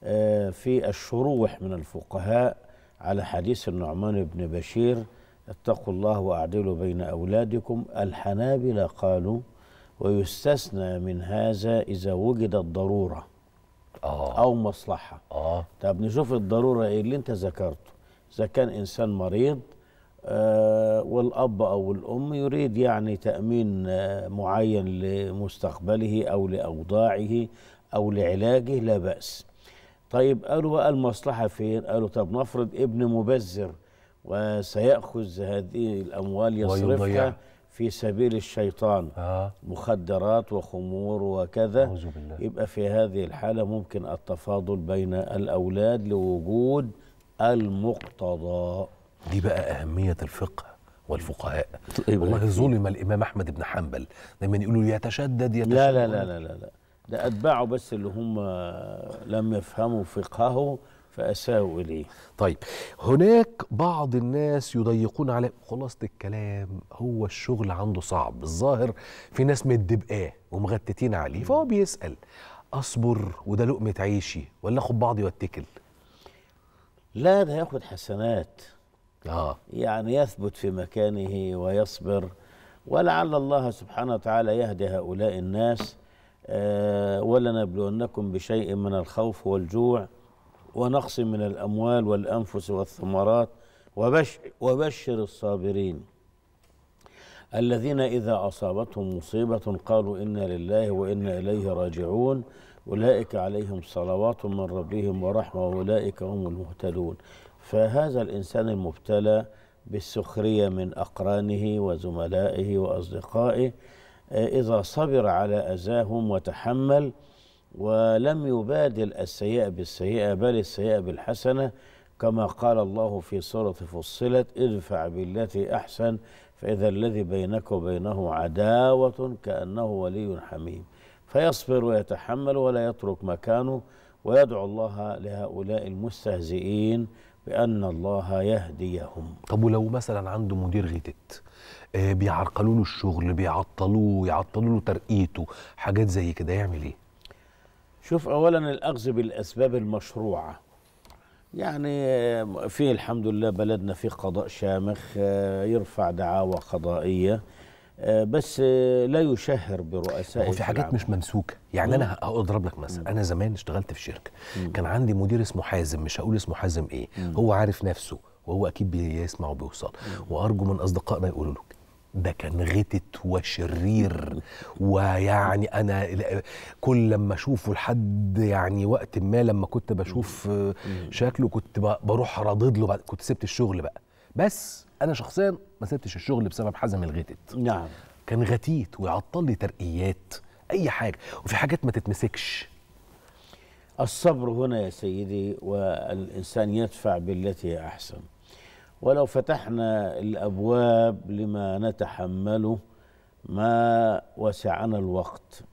آه، في الشروح من الفقهاء على حديث النعمان بن بشير اتقوا الله واعدلوا بين اولادكم الحنابله قالوا ويستثنى من هذا اذا وجدت ضروره آه. او مصلحه آه. طب نشوف الضروره ايه اللي انت ذكرته اذا كان انسان مريض آه والاب او الام يريد يعني تامين آه معين لمستقبله او لاوضاعه او لعلاجه لا باس طيب قالوا بقى المصلحه فين قالوا طب نفرض ابن مبذر وسيأخذ هذه الأموال يصرفها في سبيل الشيطان آه. مخدرات وخمور وكذا بالله. يبقى في هذه الحالة ممكن التفاضل بين الأولاد لوجود المقتضى دي بقى أهمية الفقه والفقهاء طيب، إيه؟ والله ظلم الإمام أحمد بن حنبل دايما يقولوا يتشدد يتشدد لا لا لا لا لا, لا. ده أتباعه بس اللي هم لم يفهموا فقهه فأساءوا إليه طيب هناك بعض الناس يضيقون على خلاصة الكلام هو الشغل عنده صعب الظاهر في ناس متدبقاه ومغتتين عليه فهو بيسأل أصبر وده لقمة عيشي ولا أخد بعضي واتكل لا ده ياخد حسنات آه. يعني يثبت في مكانه ويصبر ولعل الله سبحانه وتعالى يهدي هؤلاء الناس آه ولنبلونكم بشيء من الخوف والجوع ونقص من الأموال والأنفس والثمرات وبشر, وبشر الصابرين الذين إذا أصابتهم مصيبة قالوا إنا لله وإنا إليه راجعون أولئك عليهم صلوات من ربهم ورحمة وأولئك هم المهتدون فهذا الإنسان المبتلى بالسخرية من أقرانه وزملائه وأصدقائه إذا صبر على أذاهم وتحمل ولم يبادل السيئة بالسيئة بل السيئة بالحسنة كما قال الله في سورة فصلت ادفع بالتي أحسن فإذا الذي بينك وبينه عداوة كأنه ولي حميم فيصبر ويتحمل ولا يترك مكانه ويدعو الله لهؤلاء المستهزئين بأن الله يهديهم طب ولو مثلا عنده مدير غيتت آه، بيعرقلوا له الشغل بيعطلوه يعطلوا له ترقيته حاجات زي كده يعمل ايه شوف اولا الاخذ بالاسباب المشروعه يعني آه، في الحمد لله بلدنا في قضاء شامخ آه، يرفع دعاوى قضائيه آه، بس لا يشهر برؤساء في حاجات مش ممسوكه يعني انا هضرب لك مثلا انا زمان اشتغلت في شركه كان عندي مدير اسمه حازم مش هقول اسمه حازم ايه هو عارف نفسه وهو اكيد بيسمع وبيوصل وارجو من اصدقائنا يقولوا له ده كان غتت وشرير ويعني انا كل لما اشوفه لحد يعني وقت ما لما كنت بشوف شكله كنت بروح ردد له بعد كنت سبت الشغل بقى بس انا شخصيا ما سبتش الشغل بسبب حزم الغتت نعم كان غتيت ويعطل لي ترقيات اي حاجه وفي حاجات ما تتمسكش الصبر هنا يا سيدي والانسان يدفع بالتي احسن ولو فتحنا الابواب لما نتحمله ما وسعنا الوقت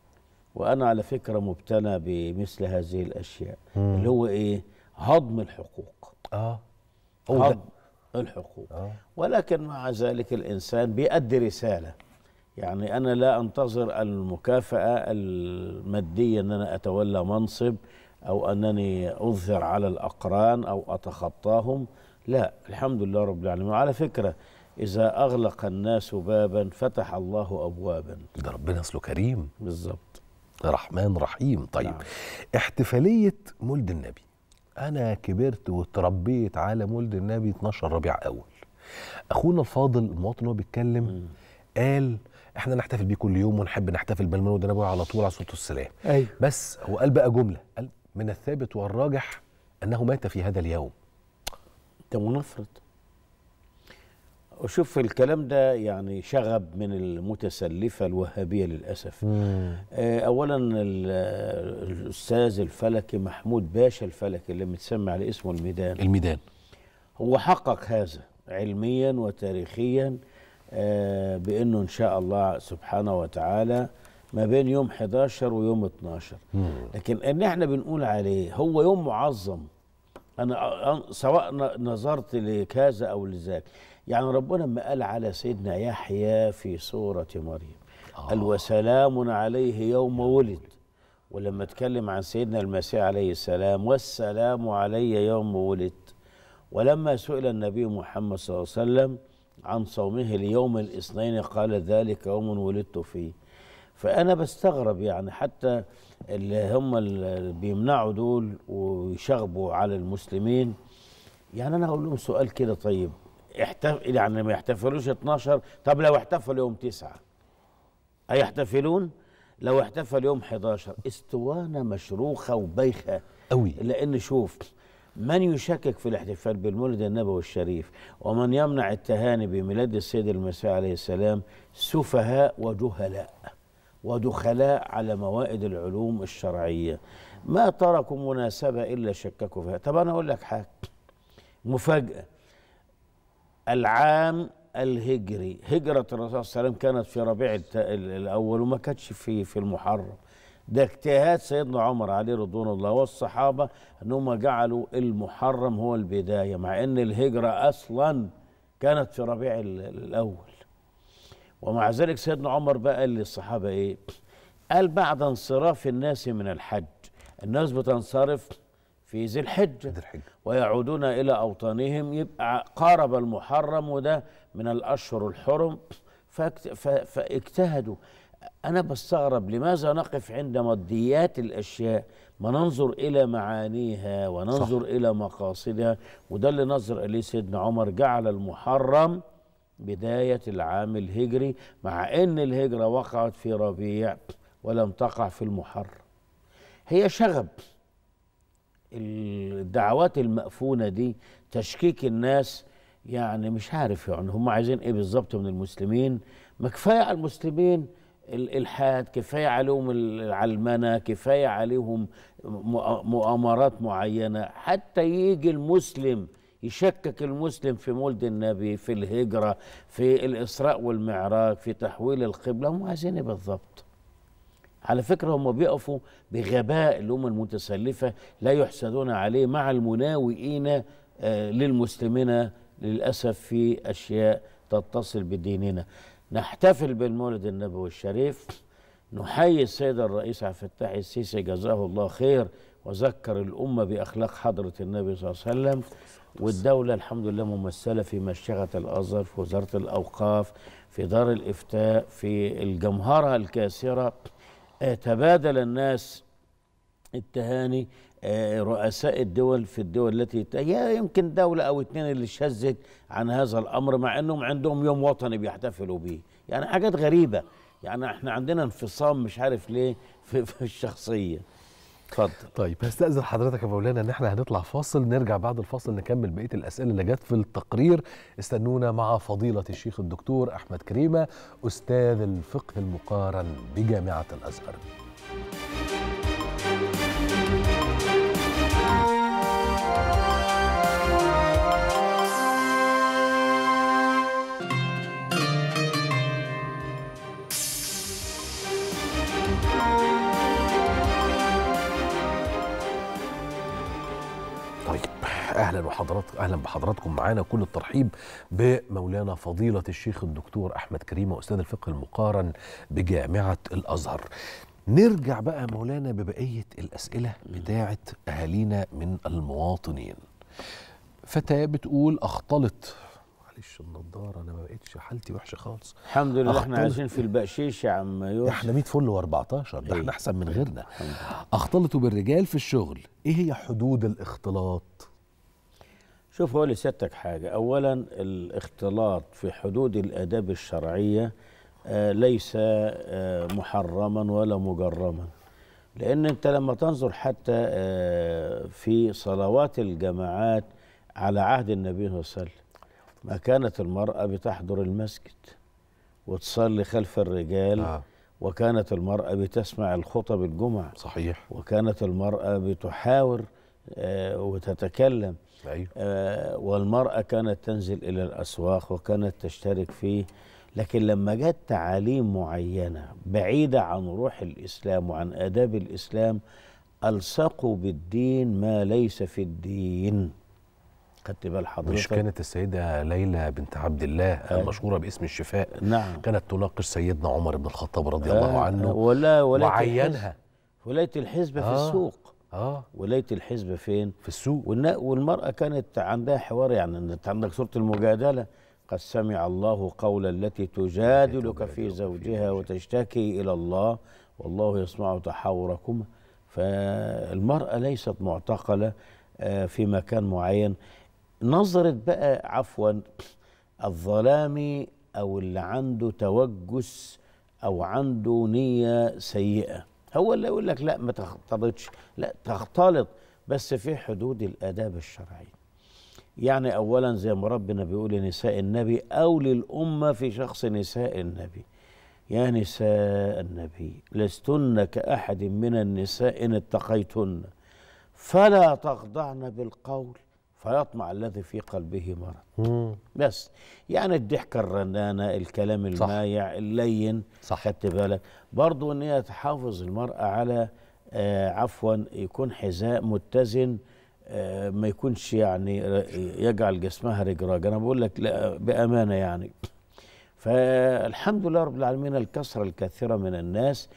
وانا على فكره مبتلى بمثل هذه الاشياء مم. اللي هو ايه هضم الحقوق اه هو هضم ده. الحقوق آه. ولكن مع ذلك الانسان بيؤدي رساله يعني انا لا انتظر المكافاه الماديه ان انا اتولى منصب او انني اظهر على الاقران او اتخطاهم لا الحمد لله رب العالمين وعلى فكرة إذا أغلق الناس بابا فتح الله أبوابا ده ربنا أصله كريم بالظبط رحمن رحيم طيب نعم. احتفالية مولد النبي أنا كبرت وتربيت على مولد النبي 12 ربيع أول أخونا الفاضل المواطن وهو بيتكلم م. قال احنا نحتفل بيه كل يوم ونحب نحتفل بالمولد النبوي على طول على صوت السلام أيوه. بس هو قال بقى جمله قال من الثابت والراجح انه مات في هذا اليوم ده منفرد وشوف الكلام ده يعني شغب من المتسلفة الوهابية للأسف مم. آه، أولا الأستاذ الفلكي محمود باشا الفلكي اللي متسمى على اسمه الميدان الميدان هو حقق هذا علميا وتاريخيا آه، بأنه إن شاء الله سبحانه وتعالى ما بين يوم 11 ويوم 12 مم. لكن ان احنا بنقول عليه هو يوم معظم أنا سواء نظرت لكذا أو لذاك يعني ربنا ما قال على سيدنا يحيى في سورة مريم آه. قال وسلام عليه يوم ولد ولما اتكلم عن سيدنا المسيح عليه السلام والسلام علي يوم ولد ولما سئل النبي محمد صلى الله عليه وسلم عن صومه ليوم الاثنين قال ذلك يوم ولدت فيه فانا بستغرب يعني حتى اللي هم اللي بيمنعوا دول ويشغبوا على المسلمين يعني انا اقول لهم سؤال كده طيب احتف... يعني ما يحتفلوش 12 طب لو احتفلوا يوم 9 هيحتفلون لو احتفل يوم 11 اسطوانه مشروخه وبايخه قوي لان شوف من يشكك في الاحتفال بالمولد النبوي الشريف ومن يمنع التهاني بميلاد السيد المسيح عليه السلام سفهاء وجهلاء ودخلاء على موائد العلوم الشرعية ما تركوا مناسبة إلا شككوا فيها طب أنا أقول لك حاجة مفاجأة العام الهجري هجرة الرسول صلى الله عليه وسلم كانت في ربيع الأول وما كانتش في في المحرم ده اجتهاد سيدنا عمر عليه رضوان الله والصحابة أنهم جعلوا المحرم هو البداية مع أن الهجرة أصلا كانت في ربيع الأول ومع ذلك سيدنا عمر بقى قال للصحابه ايه قال بعد انصراف الناس من الحج الناس بتنصرف في ذي الحجة ويعودون إلى أوطانهم يبقى قارب المحرم وده من الأشهر الحرم فاجتهدوا أنا بستغرب لماذا نقف عند ماديات الأشياء ما ننظر إلى معانيها وننظر صح. إلى مقاصدها وده اللي نظر إليه سيدنا عمر جعل المحرم بداية العام الهجري مع أن الهجرة وقعت في ربيع ولم تقع في المحرم هي شغب الدعوات المأفونة دي تشكيك الناس يعني مش عارف يعني هم عايزين ايه بالظبط من المسلمين ما كفايه على المسلمين الالحاد كفايه عليهم العلمنه كفايه عليهم مؤامرات معينه حتى يجي المسلم يشكك المسلم في مولد النبي في الهجرة في الإسراء والمعراج في تحويل القبلة هم عايزين بالضبط على فكرة هم بيقفوا بغباء الامم المتسلفة لا يحسدون عليه مع المناوئين آه، للمسلمين للأسف في أشياء تتصل بديننا نحتفل بالمولد النبوي الشريف نحيي السيد الرئيس عبد الفتاح السيسي جزاه الله خير وذكر الأمة بأخلاق حضرة النبي صلى الله عليه وسلم والدولة الحمد لله ممثلة في مشيخة الأزهر في وزارة الأوقاف في دار الإفتاء في الجمهرة الكاسرة تبادل الناس التهاني آه، رؤساء الدول في الدول التي يمكن دولة أو اثنين اللي شذت عن هذا الأمر مع أنهم عندهم يوم وطني بيحتفلوا به يعني حاجات غريبة يعني احنا عندنا انفصام مش عارف ليه في, في الشخصية اتفضل طيب هستأذن حضرتك يا مولانا ان احنا هنطلع فاصل نرجع بعد الفاصل نكمل بقيه الاسئله اللي جت في التقرير استنونا مع فضيله الشيخ الدكتور احمد كريمه استاذ الفقه المقارن بجامعه الازهر اهلا وحضراتكم اهلا بحضراتكم معانا كل الترحيب بمولانا فضيله الشيخ الدكتور احمد كريم استاذ الفقه المقارن بجامعه الازهر نرجع بقى مولانا ببقيه الاسئله بتاعه اهالينا من المواطنين فتاه بتقول اختلط معلش النضاره انا ما بقتش حالتي وحشه خالص الحمد لله احنا عايشين في البقشيش يا عم يوسف احنا 100 فل و14 ده احنا إيه. احسن من غيرنا اختلطوا بالرجال في الشغل ايه هي حدود الاختلاط شوف هو لسيادتك حاجة أولا الاختلاط في حدود الآداب الشرعية آه، ليس آه، محرما ولا مجرما لأن أنت لما تنظر حتى آه، في صلوات الجماعات على عهد النبي صلى الله عليه وسلم ما كانت المرأة بتحضر المسجد وتصلي خلف الرجال آه. وكانت المرأة بتسمع الخطب الجمعة صحيح وكانت المرأة بتحاور وتتكلم أيوه. آه والمرأة كانت تنزل إلى الأسواق وكانت تشترك فيه لكن لما جت تعاليم معينة بعيدة عن روح الإسلام وعن آداب الإسلام ألصقوا بالدين ما ليس في الدين خدت بال حضرتك مش كانت السيدة ليلى بنت عبد الله آه. المشهورة باسم الشفاء نعم كانت تناقش سيدنا عمر بن الخطاب رضي آه الله عنه ولا ولا وعينها ولاية الحزب آه. في السوق اه ولايه الحزب فين في السوق والمراه كانت عندها حوار يعني انت عندك سوره المجادله قد سمع الله قول التي تجادلك في زوجها وتشتكي الى الله والله يسمع تحاوركما فالمراه ليست معتقله آه، في مكان معين نظرت بقى عفوا الظلامي او اللي عنده توجس او عنده نيه سيئه هو اللي يقول لك لا ما تختلطش لا تختلط بس في حدود الآداب الشرعيه يعني أولا زي ما ربنا بيقول لنساء النبي أو للأمة في شخص نساء النبي يا نساء النبي لستن كأحد من النساء إن اتقيتن فلا تخضعن بالقول فيطمع الذي في قلبه مرض مم. بس يعني الضحكه الرنانه الكلام المايع صح. اللين صح خدت بالك برضه ان هي تحافظ المراه على آه عفوا يكون حذاء متزن آه ما يكونش يعني يجعل جسمها رجراج انا بقول لك لا بامانه يعني فالحمد لله رب العالمين الكثره الكثيره من الناس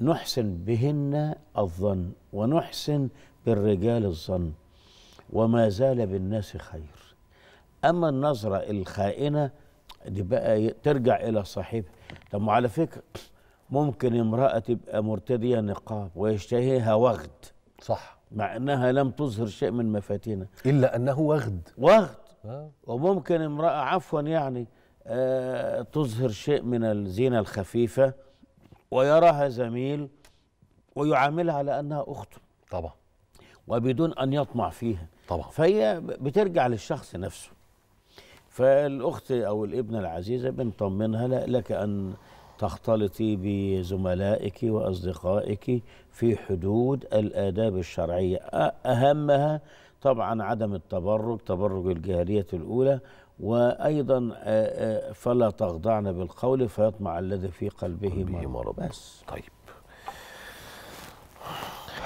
نحسن بهن الظن ونحسن بالرجال الظن وما زال بالناس خير أما النظرة الخائنة دي بقى ترجع إلى صاحبها طب على فكرة ممكن امرأة تبقى مرتدية نقاب ويشتهيها وغد صح مع أنها لم تظهر شيء من مفاتينها إلا أنه وغد وغد آه. وممكن امرأة عفوا يعني آه تظهر شيء من الزينة الخفيفة ويراها زميل ويعاملها على أنها أخته طبعا وبدون أن يطمع فيها طبعا فهي بترجع للشخص نفسه فالاخت او الابنه العزيزه بنطمنها لك ان تختلطي بزملائك واصدقائك في حدود الاداب الشرعيه اهمها طبعا عدم التبرج تبرج الجاهليه الاولى وايضا فلا تخضعن بالقول فيطمع الذي في قلبه, قلبه مرض بس طيب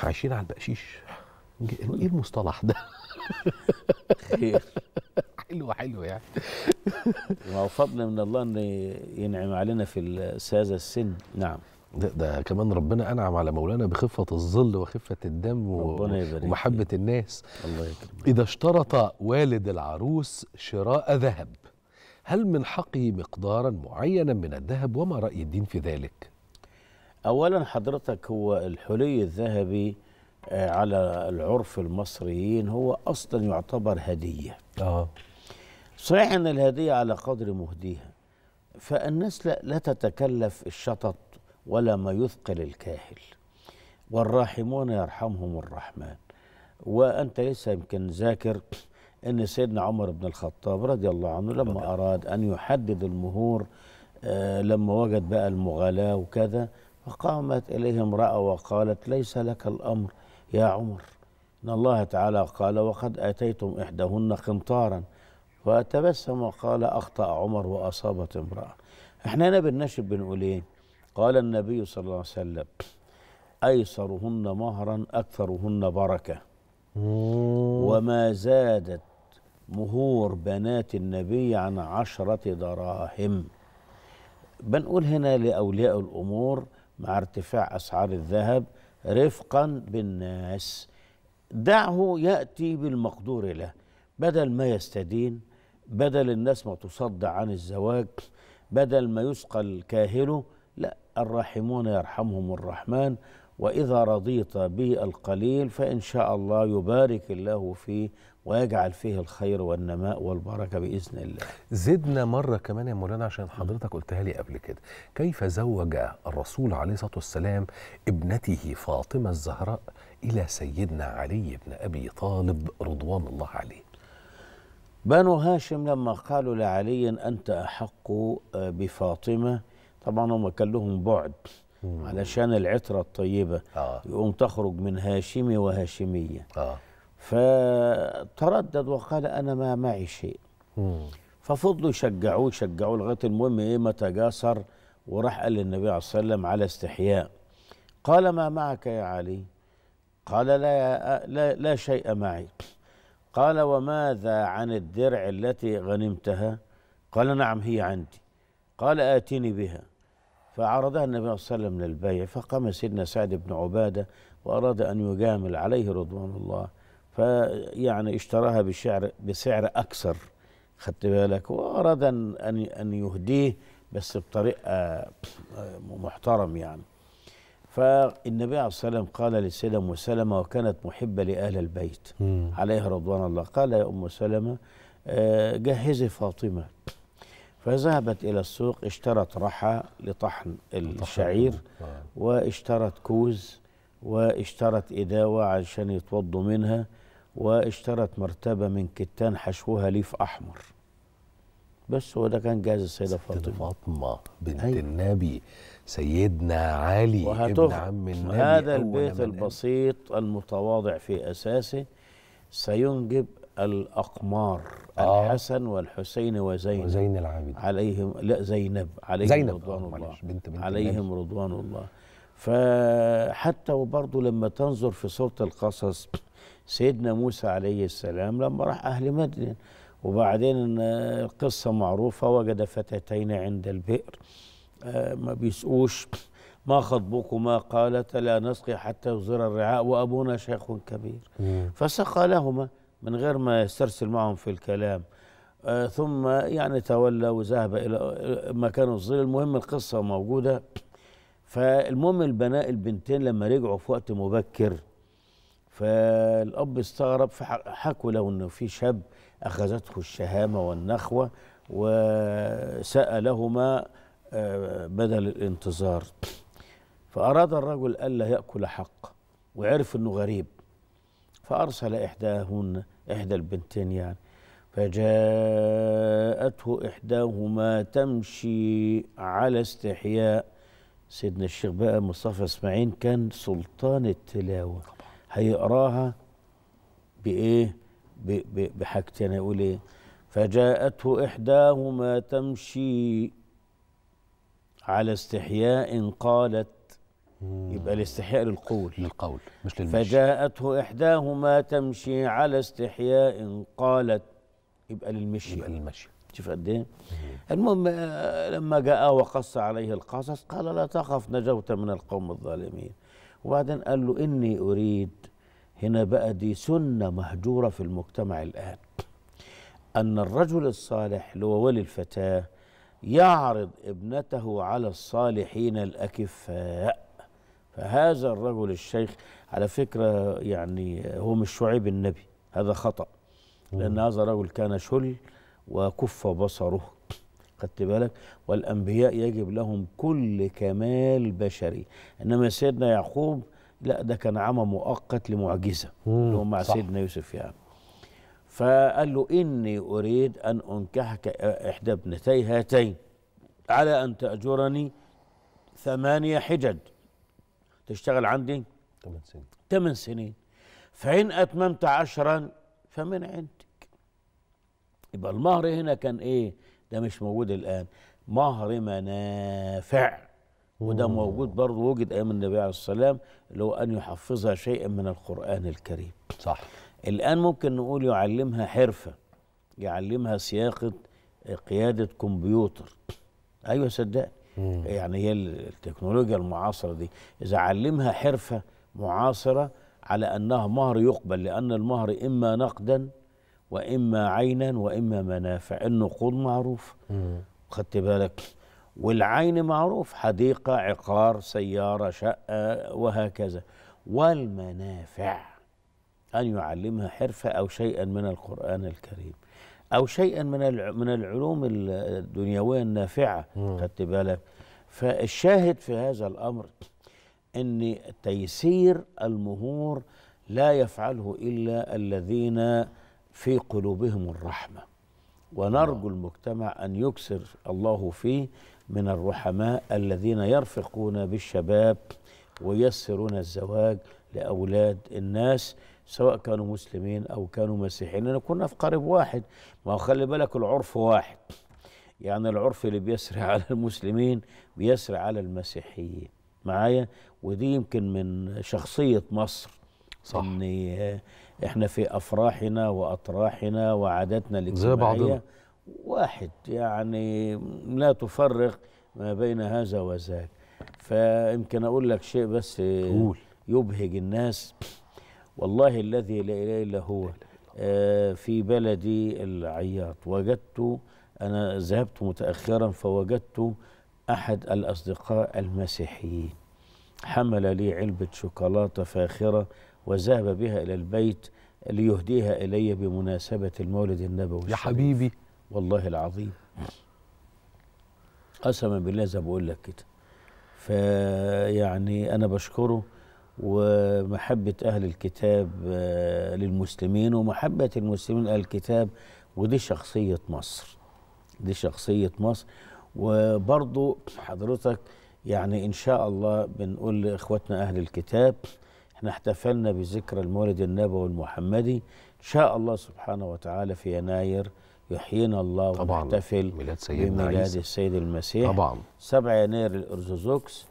عايشين على البقشيش ايه المصطلح ده خير حلو حلو يعني ما هو فضل من الله ان ينعم علينا في هذا السن نعم ده, ده كمان ربنا انعم على مولانا بخفه الظل وخفه الدم ومحبه الناس الله يكرمك اذا اشترط والد العروس شراء ذهب هل من حقه مقدارا معينا من الذهب وما راي الدين في ذلك اولا حضرتك هو الحلي الذهبي آه، على العرف المصريين هو اصلا يعتبر هديه اه صحيح ان الهديه على قدر مهديها فالناس لا, لا تتكلف الشطط ولا ما يثقل الكاهل والراحمون يرحمهم الرحمن وانت لسه يمكن ذاكر ان سيدنا عمر بن الخطاب رضي الله عنه لما اراد ان يحدد المهور آه، لما وجد بقى المغالاه وكذا فقامت اليه امراه وقالت ليس لك الامر يا عمر إن الله تعالى قال وقد آتيتم إحداهن قنطارا فتبسم وقال أخطأ عمر وأصابت امرأة احنا هنا بالنشب بنقول ايه قال النبي صلى الله عليه وسلم أيسرهن مهرا أكثرهن بركة وما زادت مهور بنات النبي عن عشرة دراهم بنقول هنا لأولياء الأمور مع ارتفاع أسعار الذهب رفقا بالناس دعه يأتي بالمقدور له بدل ما يستدين بدل الناس ما تصدع عن الزواج بدل ما يسقى الكاهل لا الراحمون يرحمهم الرحمن وإذا رضيت بالقليل فإن شاء الله يبارك الله فيه ويجعل فيه الخير والنماء والبركه باذن الله. زدنا مره كمان يا مولانا عشان حضرتك قلتها لي قبل كده، كيف زوج الرسول عليه الصلاه والسلام ابنته فاطمه الزهراء الى سيدنا علي بن ابي طالب رضوان الله عليه. بنو هاشم لما قالوا لعلي انت احق بفاطمه طبعا هم كان لهم بعد علشان العتره الطيبه آه. يقوم تخرج من هاشمي وهاشميه. آه. فتردد وقال انا ما معي شيء ففضلوا يشجعوه يشجعوه لغايه المهم ايه ما تجاسر وراح قال للنبي عليه الصلاه والسلام على استحياء قال ما معك يا علي قال لا, لا لا شيء معي قال وماذا عن الدرع التي غنمتها قال نعم هي عندي قال آتيني بها فعرضها النبي صلى الله عليه وسلم للبيع فقام سيدنا سعد بن عبادة وأراد أن يجامل عليه رضوان الله فيعني اشتراها بشعر بسعر اكثر خدت بالك واراد ان ان يهديه بس بطريقه آه، محترم يعني فالنبي عليه الصلاه والسلام قال لسلم وسلمه وكانت محبه لاهل البيت عليها رضوان الله قال يا ام سلمه آه، جهزي فاطمه فذهبت الى السوق اشترت رحى لطحن الشعير آه. واشترت كوز واشترت اداوه عشان يتوضوا منها واشترت مرتبة من كتان حشوها ليف أحمر بس هو ده كان جاز السيدة فاطمة فاطمة بنت أيوة. النبي سيدنا علي ابن عم النبي هذا البيت البسيط المتواضع في أساسه سينجب الأقمار آه. الحسن والحسين وزينب وزين العابد عليهم لا زينب عليهم زينب آه، رضوان الله بنت بنت عليهم رضوان الله فحتى وبرضه لما تنظر في سورة القصص سيدنا موسى عليه السلام لما راح أهل مدين وبعدين القصة معروفة وجد فتاتين عند البئر آه، ما بيسقوش ما خطبكما قالت لا نسقي حتى يصدر الرعاء وأبونا شيخ كبير فسقى لهما من غير ما يسترسل معهم في الكلام آه، ثم يعني تولى وذهب إلى مكان الظل المهم القصة موجودة فالمهم البناء البنتين لما رجعوا في وقت مبكر فالاب استغرب فحكوا له انه في شاب اخذته الشهامه والنخوه وسالهما آه، بدل الانتظار فاراد الرجل الا ياكل حق وعرف انه غريب فارسل احداهن احدى البنتين يعني فجاءته احداهما تمشي على استحياء سيدنا الشيخ بقى مصطفى اسماعيل كان سلطان التلاوه هيقراها بايه بحاجتين هيقول ايه فجاءته احداهما تمشي على استحياء قالت يبقى الاستحياء للقول للقول مش للمشي فجاءته إحداهما تمشي على استحياء قالت يبقى للمشي يبقى للمشي شوف قد ايه المهم آه، لما جاء وقص عليه القصص قال لا تخف نجوت من القوم الظالمين وبعدين قال له إني أريد هنا بقى دي سنة مهجورة في المجتمع الآن أن الرجل الصالح اللي هو ولي الفتاة يعرض ابنته على الصالحين الأكفاء فهذا الرجل الشيخ على فكرة يعني هو مش شعيب النبي هذا خطأ لأن هذا الرجل كان شل وكف بصره خدت بالك والأنبياء يجب لهم كل كمال بشري إنما سيدنا يعقوب لا ده كان عمى مؤقت لمعجزة اللي هو مع صح. سيدنا يوسف يعني فقال له إني أريد أن أنكحك إحدى ابنتي هاتين على أن تأجرني ثمانية حجج تشتغل عندي ثمان سنين ثمان سنين فإن أتممت عشرا فمن عندك يبقى المهر هنا كان إيه ده مش موجود الآن مهر منافع وده موجود برضه وجد أيام النبي عليه الصلاه والسلام اللي هو أن يحفظها شيئا من القرآن الكريم صح الآن ممكن نقول يعلمها حرفة يعلمها سياقة آه، قيادة كمبيوتر أيوة صدقني يعني هي التكنولوجيا المعاصرة دي إذا علمها حرفة معاصرة على أنها مهر يقبل لأن المهر إما نقدا واما عينا واما منافع النقود معروف خدت بالك والعين معروف حديقه عقار سياره شقه وهكذا والمنافع ان يعلمها حرفه او شيئا من القران الكريم او شيئا من من العلوم الدنيويه النافعه خدت بالك فالشاهد في هذا الامر ان تيسير المهور لا يفعله الا الذين في قلوبهم الرحمه ونرجو المجتمع ان يكسر الله فيه من الرحماء الذين يرفقون بالشباب ويسرون الزواج لاولاد الناس سواء كانوا مسلمين او كانوا مسيحيين لان كنا في قارب واحد ما هو خلي بالك العرف واحد يعني العرف اللي بيسري <laughs> على المسلمين بيسري على المسيحيين معايا ودي يمكن من شخصيه مصر صح احنا في افراحنا واطراحنا وعاداتنا الاجتماعيه واحد يعني لا تفرق ما بين هذا وذاك فيمكن اقول لك شيء بس قول. يبهج الناس والله الذي لا اله الا هو آه، في بلدي العياط وجدت انا ذهبت متاخرا فوجدت احد الاصدقاء المسيحيين حمل لي علبه شوكولاته فاخره وذهب بها إلى البيت ليهديها إلي بمناسبة المولد النبوي يا حبيبي والله العظيم قسما بالله زي بقول لك كده فيعني أنا بشكره ومحبة أهل الكتاب آه، للمسلمين ومحبة المسلمين أهل الكتاب ودي شخصية مصر دي شخصية مصر وبرضو حضرتك يعني إن شاء الله بنقول لإخواتنا أهل الكتاب احنا احتفلنا بذكرى المولد النبوي المحمدي ان شاء الله سبحانه وتعالى في يناير يحيينا الله طبعا ونحتفل ميلاد سيدنا بميلاد عيسى. السيد المسيح طبعا 7 يناير الارثوذكس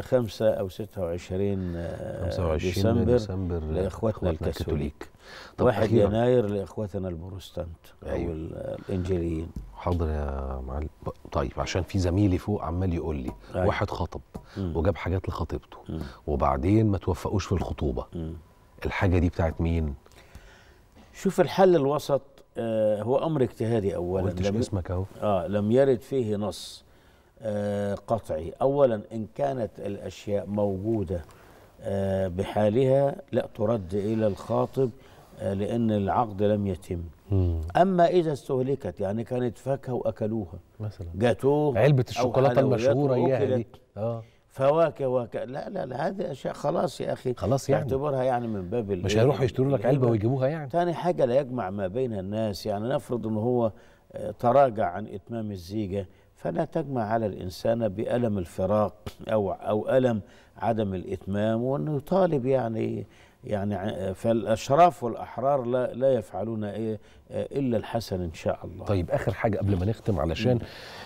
5 آه، او 26 25 آه، ديسمبر, ديسمبر لاخواتنا الكاثوليك طب 1 يناير لاخوتنا البروتستانت أيوة. او الانجيليين حاضر يا معلم طيب عشان في زميلي فوق عمال يقول لي أيوة. واحد خطب مم. وجاب حاجات لخطيبته وبعدين ما توفقوش في الخطوبه مم. الحاجه دي بتاعت مين؟ شوف الحل الوسط آه هو امر اجتهادي اولا قلتش لم اسمك اهو اه لم يرد فيه نص آه قطعي اولا ان كانت الاشياء موجوده آه بحالها لا ترد الى الخاطب لأن العقد لم يتم أما إذا استهلكت يعني كانت فاكهة وأكلوها مثلا جاتوه علبة الشوكولاتة المشهورة إياها دي آه. فواكه وك... لا لا لا هذه اشياء خلاص يا اخي خلاص يعني اعتبرها يعني من باب مش هيروحوا يشتروا لك علبه ويجيبوها يعني ثاني حاجه لا يجمع ما بين الناس يعني نفرض ان هو آه، تراجع عن اتمام الزيجه فلا تجمع على الانسان بالم الفراق او او الم عدم الاتمام وانه يطالب يعني يعني فالاشراف والاحرار لا لا يفعلون ايه آه، الا الحسن ان شاء الله طيب اخر حاجه قبل ما نختم علشان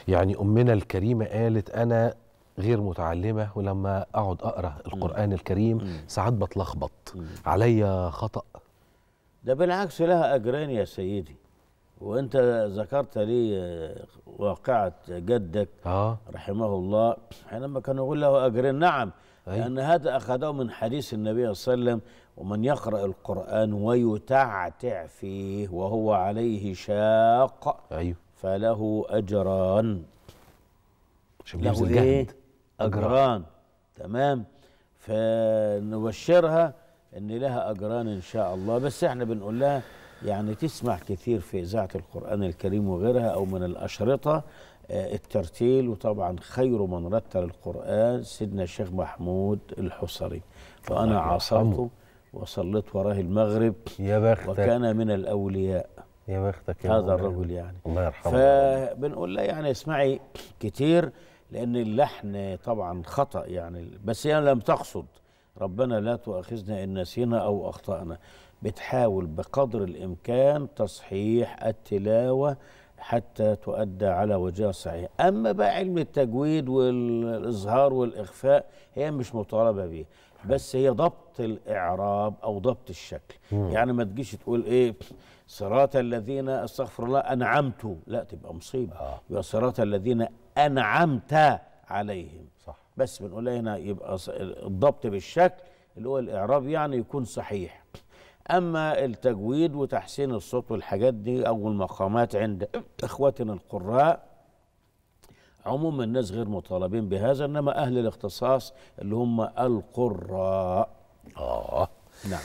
يعني امنا الكريمه قالت انا غير متعلمه ولما اقعد اقرا القران الكريم ساعات بتلخبط عليا خطا ده بالعكس لها اجران يا سيدي وانت ذكرت لي آه، واقعه جدك آه. رحمه الله حينما كان يقول له اجرين نعم أي. لأن هذا أخذه من حديث النبي صلى الله عليه وسلم ومن يقرأ القرآن ويتعتع فيه وهو عليه شاق أيوه فله أجران عشان له إيه؟ أجران تمام فنبشرها ان لها اجران ان شاء الله بس احنا بنقول لها يعني تسمع كثير في اذاعه القران الكريم وغيرها او من الاشرطه آه، الترتيل وطبعا خير من رتل القران سيدنا الشيخ محمود الحصري فانا عاصرته وصليت وراه المغرب يا بختك وكان من الأولياء يا بختك يا هذا الرجل يعني الله يرحمه فبنقول له يعني اسمعي كتير لأن اللحن طبعا خطأ يعني بس هي يعني لم تقصد ربنا لا تؤاخذنا إن نسينا أو أخطأنا بتحاول بقدر الإمكان تصحيح التلاوة حتى تؤدى على وجه صحيح أما بقى علم التجويد والإظهار والإخفاء هي مش مطالبة بيه بس هي ضبط الاعراب او ضبط الشكل مم. يعني ما تجيش تقول ايه صراط الذين استغفر الله انعمت لا تبقى مصيبه آه. يبقى صراط الذين انعمت عليهم صح بس بنقول إيه، هنا يبقى الضبط بالشكل اللي هو الاعراب يعني يكون صحيح اما التجويد وتحسين الصوت والحاجات دي او المقامات عند اخواتنا القراء عموم الناس غير مطالبين بهذا انما اهل الاختصاص اللي هم القراء اه نعم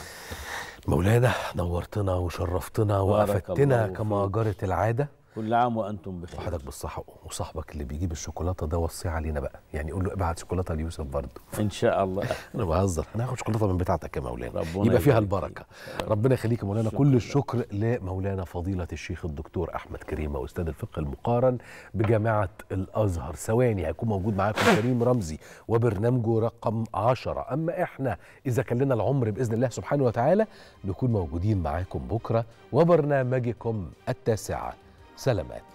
مولانا نورتنا وشرفتنا وافدتنا كما جرت العاده كل عام وانتم بخير وحضرتك بالصحة وصاحبك اللي بيجيب الشوكولاته ده وصيه علينا بقى يعني قول له ابعت شوكولاته ليوسف برضه ان شاء الله <laughs> انا بهزر هناخد شوكولاته من بتاعتك يا مولانا ربنا يبقى فيها البركه ربنا يخليك يا مولانا كل الشكر لمولانا فضيله الشيخ الدكتور احمد كريمه استاذ الفقه المقارن بجامعه الازهر ثواني هيكون موجود معاكم <laughs> كريم رمزي وبرنامجه رقم 10 اما احنا اذا كان لنا العمر باذن الله سبحانه وتعالى نكون موجودين معاكم بكره وبرنامجكم التاسعه سلامات